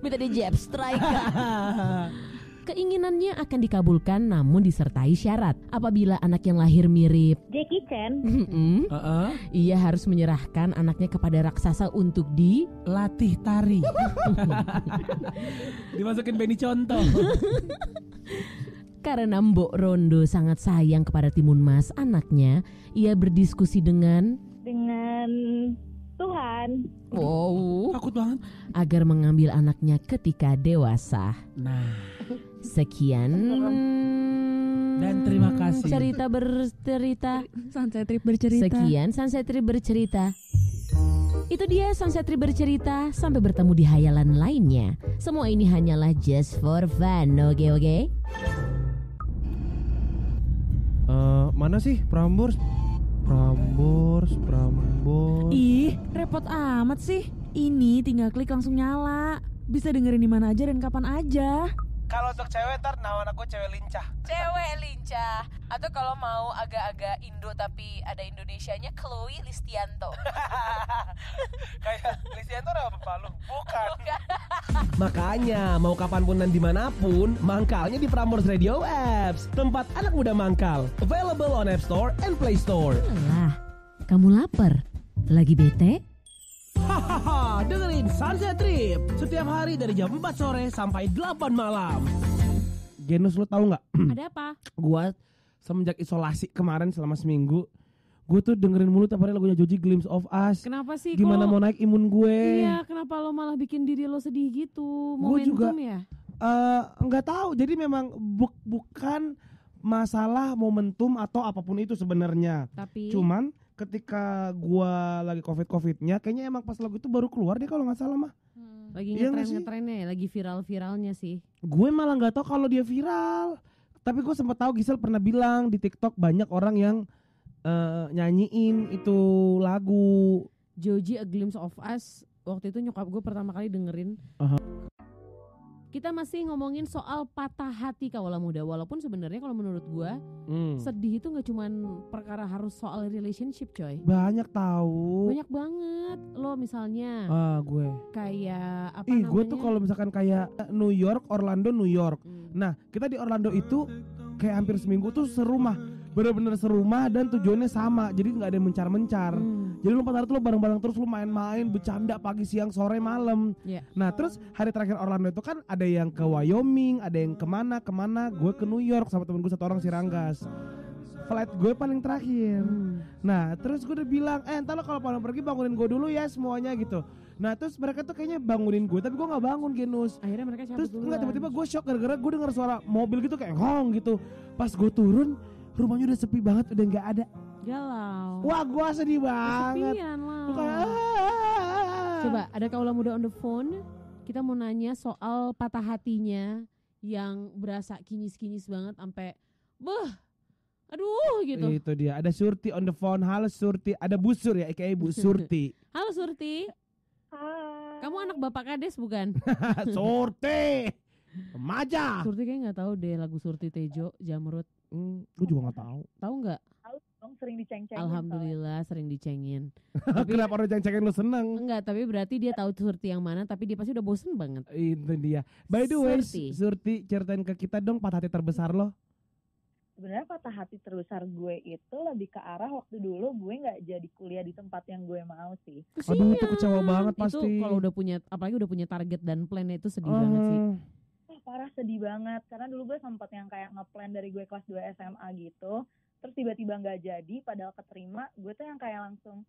Minta di jab strike. Keinginannya akan dikabulkan namun disertai syarat. Apabila anak yang lahir mirip Jackie Chan, uh -uh. ia harus menyerahkan anaknya kepada raksasa untuk dilatih tari. Dimasukin Benny contoh. Karena Mbok Rondo sangat sayang kepada Timun Mas anaknya, ia berdiskusi dengan dengan Tuhan. Wow. Takut banget. Agar mengambil anaknya ketika dewasa. Nah. Sekian dan terima kasih. Cerita bercerita. Sunset Trip bercerita. Sekian Sunset Trip bercerita. Itu dia Sunset Trip bercerita. Sampai bertemu di hayalan lainnya. Semua ini hanyalah just for fun. Oke okay, oke. Okay? Uh, eh, mana sih Prambors? Prambors, Prambors. Ih, repot amat sih. Ini tinggal klik langsung nyala. Bisa dengerin di mana aja dan kapan aja. Kalau untuk cewek ntar nawan aku cewek lincah. Cewek lincah. Atau kalau mau agak-agak Indo tapi ada Indonesianya Chloe Listianto. Kayak Listianto udah apa Bukan. Makanya mau kapanpun dan dimanapun, mangkalnya di Prambors Radio Apps. Tempat anak muda mangkal. Available on App Store and Play Store. Alah, kamu lapar? Lagi bete? dengerin Sunset Trip setiap hari dari jam 4 sore sampai 8 malam. Genus lu tahu nggak? Ada apa? Gua semenjak isolasi kemarin selama seminggu, gue tuh dengerin mulu tiap hari lagunya Joji Glimpse of Us. Kenapa sih? Gimana mau naik imun gue? Iya, kenapa lo malah bikin diri lo sedih gitu? Momentum gua juga, ya? Eh, nggak tahu. Jadi memang bu bukan masalah momentum atau apapun itu sebenarnya. Tapi cuman ketika gua lagi covid covidnya kayaknya emang pas lagu itu baru keluar deh kalau nggak salah mah hmm. lagi iya ngetren ngetrennya ya lagi viral viralnya sih gue malah nggak tau kalau dia viral tapi gue sempat tahu Gisel pernah bilang di TikTok banyak orang yang uh, nyanyiin itu lagu Joji A Glimpse of Us waktu itu nyokap gue pertama kali dengerin uh -huh kita masih ngomongin soal patah hati kawula muda walaupun sebenarnya kalau menurut gua hmm. sedih itu nggak cuman perkara harus soal relationship coy banyak tahu banyak banget lo misalnya ah gue kayak apa Ih, gue tuh kalau misalkan kayak New York Orlando New York hmm. nah kita di Orlando itu kayak hampir seminggu tuh serumah benar-benar bener serumah dan tujuannya sama jadi nggak ada yang mencar-mencar hmm. jadi lu empat hari tuh lu bareng-bareng terus lu main-main bercanda pagi siang sore malam yeah. nah terus hari terakhir Orlando itu kan ada yang ke Wyoming ada yang kemana kemana gue ke New York sama temen gue satu orang si Ranggas flight gue paling terakhir hmm. nah terus gue udah bilang eh entar lo kalau paling pergi bangunin gue dulu ya semuanya gitu Nah terus mereka tuh kayaknya bangunin gue tapi gue nggak bangun Genus. Akhirnya mereka Terus nggak tiba-tiba gue shock gara-gara gue denger suara mobil gitu kayak hong gitu. Pas gue turun rumahnya udah sepi banget udah nggak ada galau wah gua sedih banget Kesepian lah ah, ah, ah. coba ada kaulah muda on the phone kita mau nanya soal patah hatinya yang berasa kinis-kinis banget sampai beh Aduh gitu. Itu dia. Ada Surti on the phone. Halo Surti. Ada busur ya, kayak ibu Surti. Halo Surti. Hai. Kamu anak Bapak Kades bukan? Surti. Maja. Surti kayak nggak tahu deh lagu Surti Tejo Jamrut. Hmm, gue juga gak tahu. Tahu nggak? Tahu dong, sering diceng-cengin. Alhamdulillah sering dicengin. tapi, Kenapa orang ceng-cengin lu seneng? Enggak, tapi berarti dia tahu Surti yang mana, tapi dia pasti udah bosen banget. Itu dia. By the way, Surti, Surti ceritain ke kita dong patah hati terbesar lo sebenarnya patah hati terbesar gue itu lebih ke arah waktu dulu gue nggak jadi kuliah di tempat yang gue mau sih. Kesian. Aduh itu kecewa banget pasti. Itu kalau udah punya apalagi udah punya target dan plan itu sedih uh, banget sih parah sedih banget karena dulu gue sempat yang kayak ngeplan dari gue kelas 2 SMA gitu terus tiba-tiba nggak -tiba jadi padahal keterima gue tuh yang kayak langsung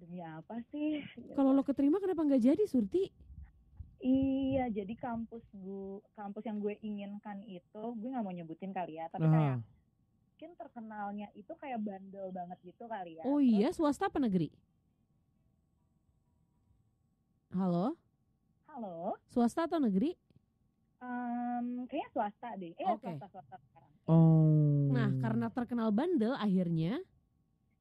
demi apa sih gitu. kalau lo keterima kenapa nggak jadi Surti iya jadi kampus gue kampus yang gue inginkan itu gue nggak mau nyebutin kali ya tapi uh. kayak ah. mungkin terkenalnya itu kayak bandel banget gitu kali ya oh iya swasta apa negeri halo halo swasta atau negeri Um, kayaknya swasta deh. Eh, okay. swasta swasta sekarang. Oh. Nah, karena terkenal bandel akhirnya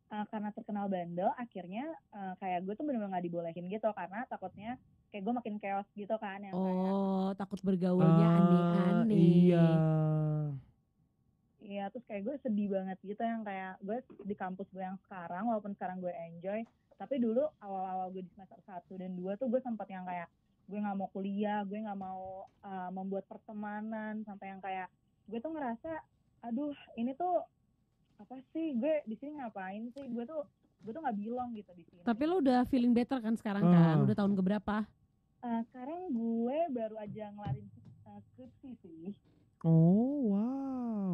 uh, karena terkenal bandel akhirnya uh, kayak gue tuh benar-benar gak dibolehin gitu karena takutnya kayak gue makin chaos gitu kan yang Oh, kayak, takut bergaulnya aneh aneh-aneh. Iya. Iya, terus kayak gue sedih banget gitu yang kayak gue di kampus gue yang sekarang walaupun sekarang gue enjoy, tapi dulu awal-awal gue di semester satu dan dua tuh gue sempat yang kayak gue nggak mau kuliah gue nggak mau uh, membuat pertemanan sampai yang kayak gue tuh ngerasa aduh ini tuh apa sih gue di sini ngapain sih gue tuh gue tuh nggak bilang gitu di sini tapi lo udah feeling better kan sekarang uh. kan udah tahun keberapa uh, sekarang gue baru aja ngelarin eh, skripsi sih oh wow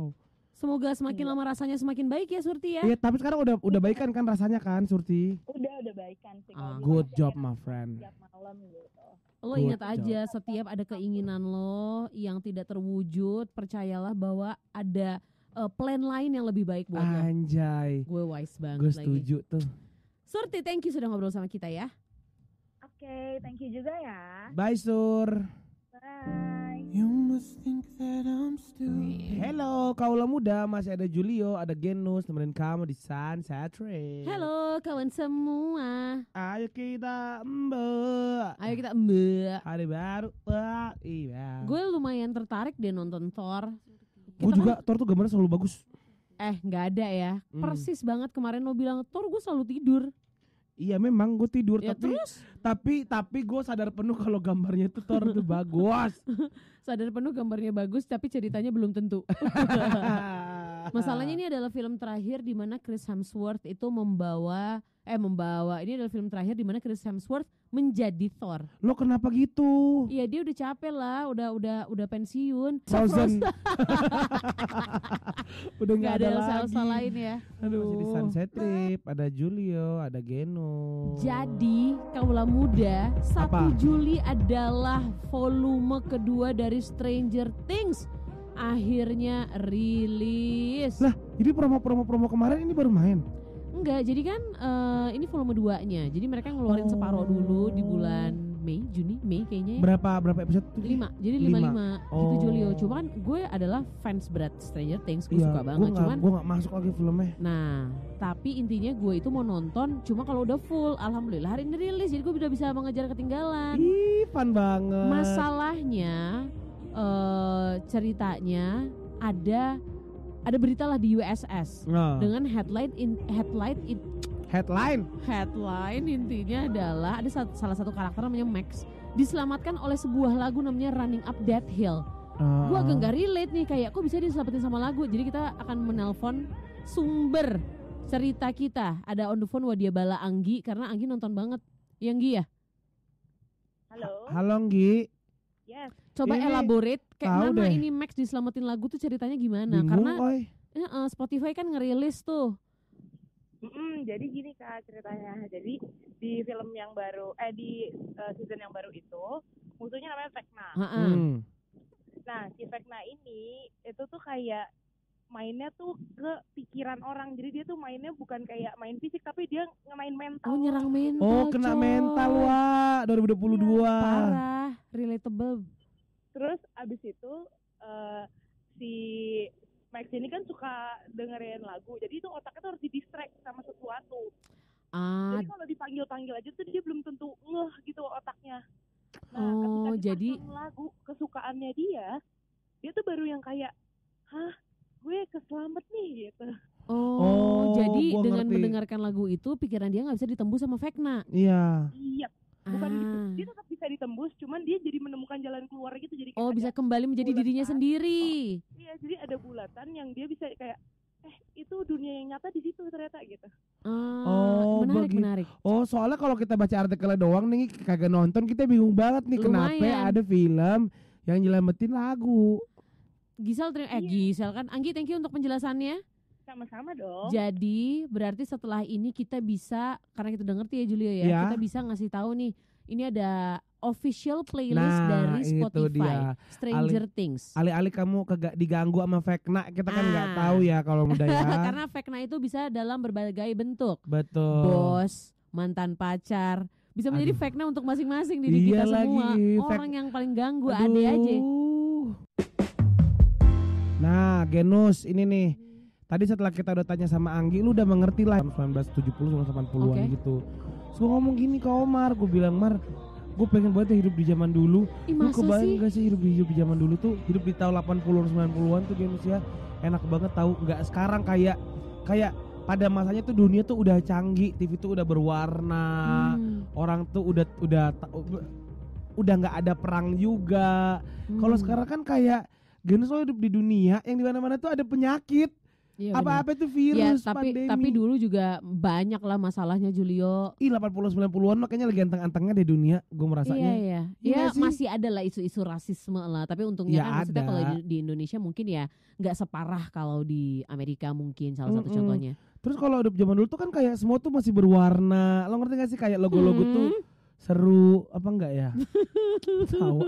Semoga semakin iya. lama rasanya semakin baik ya Surti ya. Iya, tapi sekarang udah udah baikan kan rasanya kan Surti? Udah, udah baikan sih. Ah. Good job my friend. Tiap malam gitu lo ingat aja setiap ada keinginan lo yang tidak terwujud percayalah bahwa ada uh, plan lain yang lebih baik buat lo anjay gue wise banget gue setuju lagi. tuh Surti thank you sudah ngobrol sama kita ya oke okay, thank you juga ya bye Sur bye Hello, kaulah muda masih ada Julio, ada Genus nemenin kamu di San Train. Halo kawan semua. Ayo kita mbak. Ayo kita mbak. Hari baru. Wah, iya. Gue lumayan tertarik deh nonton Thor. Gue juga kan... Thor tuh gambarnya selalu bagus. Eh, nggak ada ya. Hmm. Persis banget kemarin lo bilang Thor gue selalu tidur. Iya memang gue tidur ya, tapi, terus? tapi tapi gue sadar penuh kalau gambarnya itu tor itu bagus. sadar penuh gambarnya bagus tapi ceritanya belum tentu. Masalahnya ini adalah film terakhir di mana Chris Hemsworth itu membawa eh membawa ini adalah film terakhir di mana Chris Hemsworth menjadi Thor. Lo kenapa gitu? Iya dia udah capek lah, udah udah udah pensiun. Thousand. udah nggak ada, ada lagi. lain ya. Aduh. Masih di Sunset Trip, ada Julio, ada Geno. Jadi kaula muda, 1 Juli adalah volume kedua dari Stranger Things akhirnya rilis. Lah, jadi promo-promo promo kemarin ini baru main. Enggak, jadi kan uh, ini volume 2-nya. Jadi mereka ngeluarin oh. separuh dulu di bulan Mei, Juni, Mei kayaknya ya. Berapa berapa episode? Lima. Jadi lima lima. Oh. Itu Julio. Cuman kan gue adalah fans berat Stranger Things. Gue ya, suka banget. gak, cuman gue gak masuk lagi filmnya. Nah, tapi intinya gue itu mau nonton. Cuma kalau udah full, alhamdulillah hari ini rilis. Jadi gue udah bisa mengejar ketinggalan. Ih, fun banget. Masalahnya uh, ceritanya ada ada berita lah di USS nah. dengan headline in headline in headline headline intinya adalah ada satu, salah satu karakter namanya Max diselamatkan oleh sebuah lagu namanya Running Up That Hill. Uh. Ah. Gue agak gak relate nih kayak kok bisa diselamatin sama lagu. Jadi kita akan menelpon sumber cerita kita. Ada on the phone Wadia Bala Anggi karena Anggi nonton banget. Yang iya, Gi ya? Halo. Halo Anggi. Yes. Coba ini elaborate kayak mana deh. ini Max diselamatin lagu tuh ceritanya gimana? Bingung, Karena uh, Spotify kan ngerilis tuh. Mm-mm, jadi gini kak ceritanya. Jadi di film yang baru, eh di uh, season yang baru itu musuhnya namanya Vecna. Mm. Nah si Vecna ini itu tuh kayak mainnya tuh ke pikiran orang jadi dia tuh mainnya bukan kayak main fisik tapi dia ngemain mental oh nyerang mental oh kena coy. mental wah 2022 ya, parah relatable terus abis itu uh, si Max ini kan suka dengerin lagu jadi itu otaknya tuh harus di distract sama sesuatu ah. jadi kalau dipanggil-panggil aja tuh dia belum tentu ngeh gitu otaknya nah oh, jadi lagu kesukaannya dia dia tuh baru yang kayak hah gue keselamat nih gitu. Oh, oh jadi dengan ngerti. mendengarkan lagu itu pikiran dia nggak bisa ditembus sama Vekna. Iya. Iya. Bukan gitu. ah. gitu. Dia tetap bisa ditembus, cuman dia jadi menemukan jalan keluar gitu jadi Oh, bisa kembali menjadi bulatan. dirinya sendiri. Oh. Iya, jadi ada bulatan yang dia bisa kayak eh itu dunia yang nyata di situ ternyata gitu. Ah, oh, menarik bagi, menarik. Oh, soalnya kalau kita baca artikel doang nih kagak nonton kita bingung banget nih Lumayan. kenapa ada film yang nyelamatin lagu. Gisel terima eh iya. Gisel kan Anggi thank you untuk penjelasannya. Sama-sama dong. Jadi berarti setelah ini kita bisa karena kita udah ngerti ya Julio ya, ya. kita bisa ngasih tahu nih ini ada official playlist nah, dari Spotify dia. Stranger Ali, Things. Alih-alih kamu kagak diganggu sama Vekna, kita kan nggak ah. tahu ya kalau muda ya. Karena Vekna itu bisa dalam berbagai bentuk. Betul. Bos, mantan pacar, bisa menjadi Aduh. Vekna untuk masing-masing diri iya kita lagi. semua. Orang Fek yang paling ganggu ada aja. Nah, Genus ini nih. Tadi setelah kita udah tanya sama Anggi, lu udah mengerti lah 1970 80 an okay. gitu. gue ngomong gini ke Omar, gue bilang Mar, gue pengen banget ya hidup di zaman dulu. Ih, lu kebayang sih? gak sih hidup hidup di zaman dulu tuh hidup di tahun 80-an 90-an tuh Genus ya enak banget tahu nggak sekarang kayak kayak pada masanya tuh dunia tuh udah canggih, TV tuh udah berwarna, hmm. orang tuh udah udah udah nggak ada perang juga. Hmm. Kalau sekarang kan kayak Gini lo hidup di dunia yang di mana-mana tuh ada penyakit. Iya, Apa-apa itu ya, virus, ya, tapi, pandemi. Tapi dulu juga banyak lah masalahnya Julio. Ih 80 90-an makanya lagi anteng-antengnya di dunia gue merasanya. Iya, iya. Iya, ya, masih ada lah isu-isu rasisme lah, tapi untungnya ya, kan kalau di, di Indonesia mungkin ya nggak separah kalau di Amerika mungkin salah satu mm -hmm. contohnya. Terus kalau hidup zaman dulu tuh kan kayak semua tuh masih berwarna. Lo ngerti gak sih kayak logo-logo hmm. tuh seru apa enggak ya? Tahu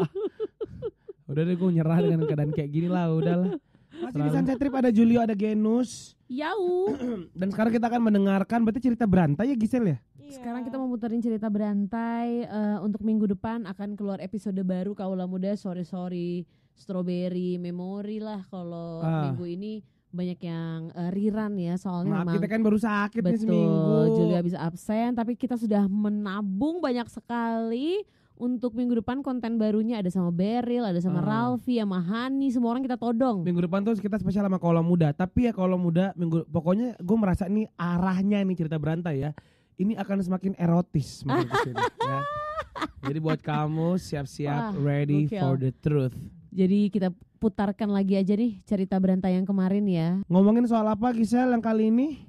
udah deh gue nyerah dengan keadaan kayak gini lah udahlah masih di Sunset Trip ada Julio ada Genus Yau dan sekarang kita akan mendengarkan berarti cerita berantai ya Gisel ya iya. sekarang kita mau muterin cerita berantai uh, untuk minggu depan akan keluar episode baru Kaula Muda sorry sorry strawberry memory lah kalau uh. minggu ini banyak yang uh, riran ya soalnya Maaf, kita kan baru sakit betul, nih seminggu. Julia bisa absen tapi kita sudah menabung banyak sekali untuk minggu depan konten barunya ada sama Beril, ada sama hmm. Ralfi, sama Hani, semua orang kita todong. Minggu depan tuh kita spesial sama kolom muda. Tapi ya kolom muda minggu pokoknya gue merasa ini arahnya ini cerita berantai ya. Ini akan semakin erotis ya. Jadi buat kamu siap-siap ready okay. for the truth. Jadi kita putarkan lagi aja nih cerita berantai yang kemarin ya. Ngomongin soal apa Gisel yang kali ini?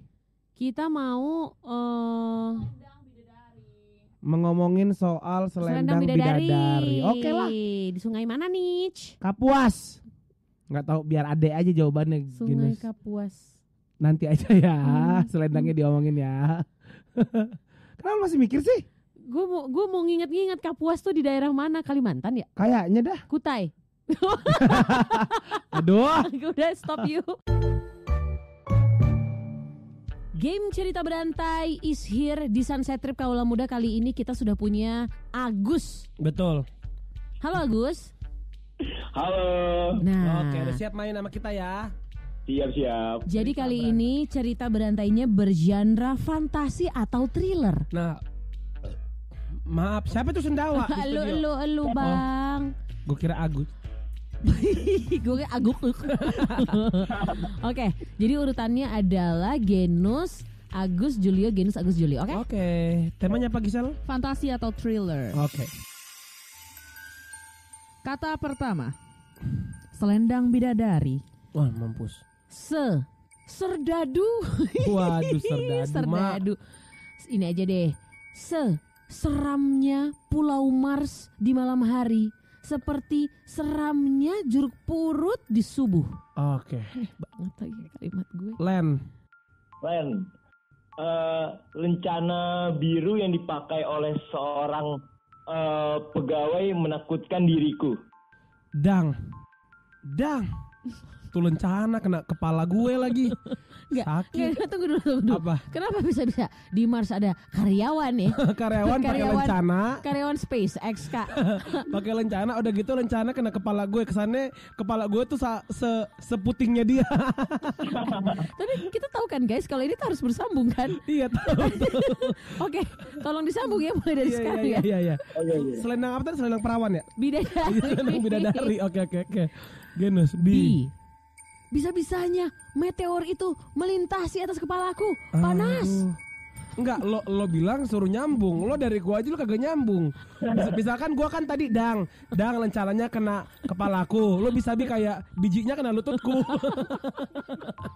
Kita mau uh, mengomongin soal selendang, selendang bidadari. bidadari. Oke lah. Di sungai mana nih? Kapuas. Nggak tahu biar ade aja jawabannya. Sungai Kapuas. Nanti aja ya, hmm. selendangnya diomongin ya. Kenapa masih mikir sih? Gue mau gue mau nginget-nginget Kapuas tuh di daerah mana Kalimantan ya? Kayaknya dah. Kutai. Aduh. Gue udah stop you. Game cerita berantai is here di Sunset Trip Kaula Muda kali ini kita sudah punya Agus. Betul. Halo Agus. Halo. Nah, oke udah siap main sama kita ya. Siap siap. Jadi cerita kali berantai. ini cerita berantainya bergenre fantasi atau thriller. Nah, maaf siapa tuh sendawa? lu lu lu bang. gue kira Agus. gue aguk Oke, jadi urutannya adalah Genus, Agus, Julio, Genus, Agus, Julio. Oke. Okay? Oke. Okay. Temanya apa Gisel? Fantasi atau thriller. Oke. Okay. Kata pertama, selendang bidadari. Wah mampus. Se, serdadu. Waduh serdadu. serdadu. Ini aja deh. Se, seramnya Pulau Mars di malam hari seperti seramnya jeruk purut di subuh. Oke. Okay. Eh, banget lagi kalimat gue. Len. Len. Uh, lencana biru yang dipakai oleh seorang uh, pegawai menakutkan diriku. Dang. Dang. Tuh lencana kena kepala gue lagi. Gak, sakit. Gak, tunggu dulu, tunggu dulu. Apa? Kenapa bisa-bisa di Mars ada karyawan ya? karyawan, pakai lencana. Karyawan X Kak. pakai lencana, udah gitu lencana kena kepala gue. Kesannya kepala gue tuh se seputingnya dia. Tapi kita tahu kan guys, kalau ini tuh harus bersambung kan? Iya, tahu. Oke, tolong disambung ya mulai dari iya, iya, sekarang iya, ya. Iya, iya. Oh, iya, iya. Selendang apa tadi? Selendang perawan ya? Bidadari. Selendang bidadari. Oke, oke, oke. Genus B. B. Bisa-bisanya meteor itu melintasi atas kepalaku. Panas. Enggak, lo lo bilang suruh nyambung. Lo dari gua aja lo kagak nyambung. Bisa, misalkan gua kan tadi dang, dang lencananya kena kepalaku. Lo bisa bi kayak bijinya kena lututku.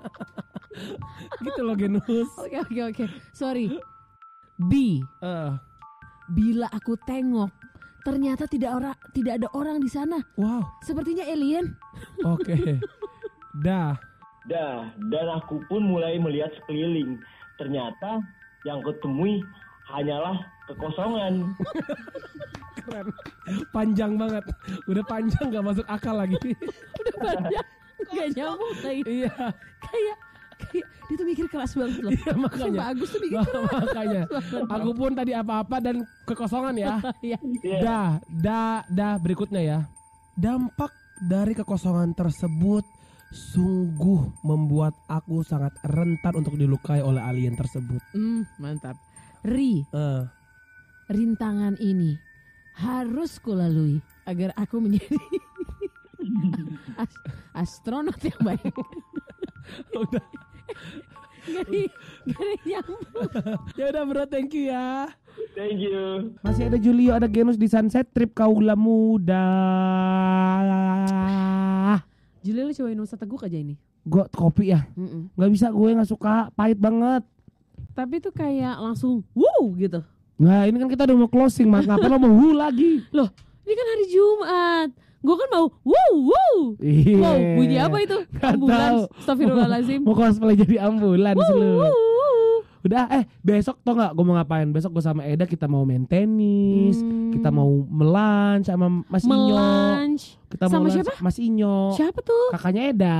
gitu lo genus. Oke okay, oke okay, oke. Okay. Sorry. B. Uh. Eh. Bila aku tengok ternyata tidak ora, tidak ada orang di sana. Wow. Sepertinya alien. Oke. Okay. Dah. Dah, dan aku pun mulai melihat sekeliling. Ternyata yang kutemui hanyalah kekosongan. Keren. Panjang banget. Udah panjang gak masuk akal lagi. Udah panjang. Gak nyambung lagi. Iya. Kayak dia tuh mikir kelas banget loh. Iya, makanya. bagus tuh mikir keras. makanya. Aku pun tadi apa-apa dan kekosongan ya. Iya. iya. Dah, dah, dah berikutnya ya. Dampak dari kekosongan tersebut sungguh membuat aku sangat rentan untuk dilukai oleh alien tersebut. Mm, mantap. Ri, uh. rintangan ini harus kulalui agar aku menjadi astronot yang baik. Udah. Gari, gari yang. ya udah bro, thank you ya. Thank you. Masih ada Julio, ada Genus di Sunset Trip Kaula Muda. Juli lu cobain Nusa Teguk aja ini. Gue kopi ya. Mm -mm. Gak bisa gue gak suka, pahit banget. Tapi itu kayak langsung wow gitu. Nah ini kan kita udah mau closing mas, kenapa lo mau wuh lagi? Loh ini kan hari Jumat. Gue kan mau wow wow. Yeah. Wow bunyi apa itu? Gak ambulans. Astagfirullahaladzim. Mau cosplay jadi ambulans wow, lu udah eh besok tau nggak gue mau ngapain besok gue sama Eda kita mau main tenis hmm. kita mau melunch sama Mas melunch. Inyo kita sama mau siapa Mas Inyo siapa tuh kakaknya Eda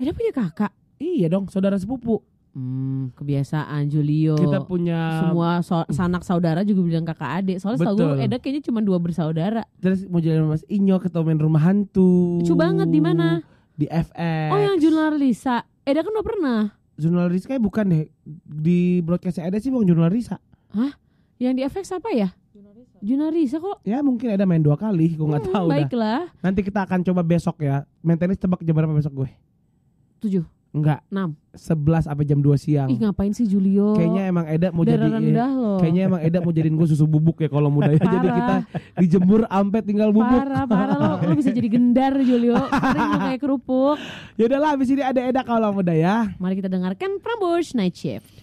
Eda punya kakak iya dong saudara sepupu Hmm, kebiasaan Julio. Kita punya semua so sanak saudara juga bilang kakak adik. Soalnya setahu gue Eda kayaknya cuma dua bersaudara. Terus mau jalan sama Mas Inyo kita main rumah hantu. Lucu banget di mana? Di FX. Oh, yang jurnal Lisa. Eda kan udah pernah. Jurnal Risa kayak bukan deh. Di broadcast ada sih Bang Jurnal Risa. Hah? Yang di FX apa ya? Jurnal Risa kok? Ya mungkin ada main dua kali, gue nggak hmm, tahu. Baiklah. Dah. Nanti kita akan coba besok ya. Maintenance tebak jam berapa besok gue? Tujuh. Enggak. 6. 11 apa jam 2 siang. Ih, ngapain sih Julio? Kayaknya emang Eda mau Darah jadi Kayaknya emang Eda mau jadiin gue susu bubuk ya kalau muda ya. jadi kita dijemur ampe tinggal bubuk. Parah, parah lo. Lo bisa jadi gendar Julio. Kering kayak kerupuk. Ya udahlah habis ini ada Eda kalau muda ya. Mari kita dengarkan Prambors Night Shift.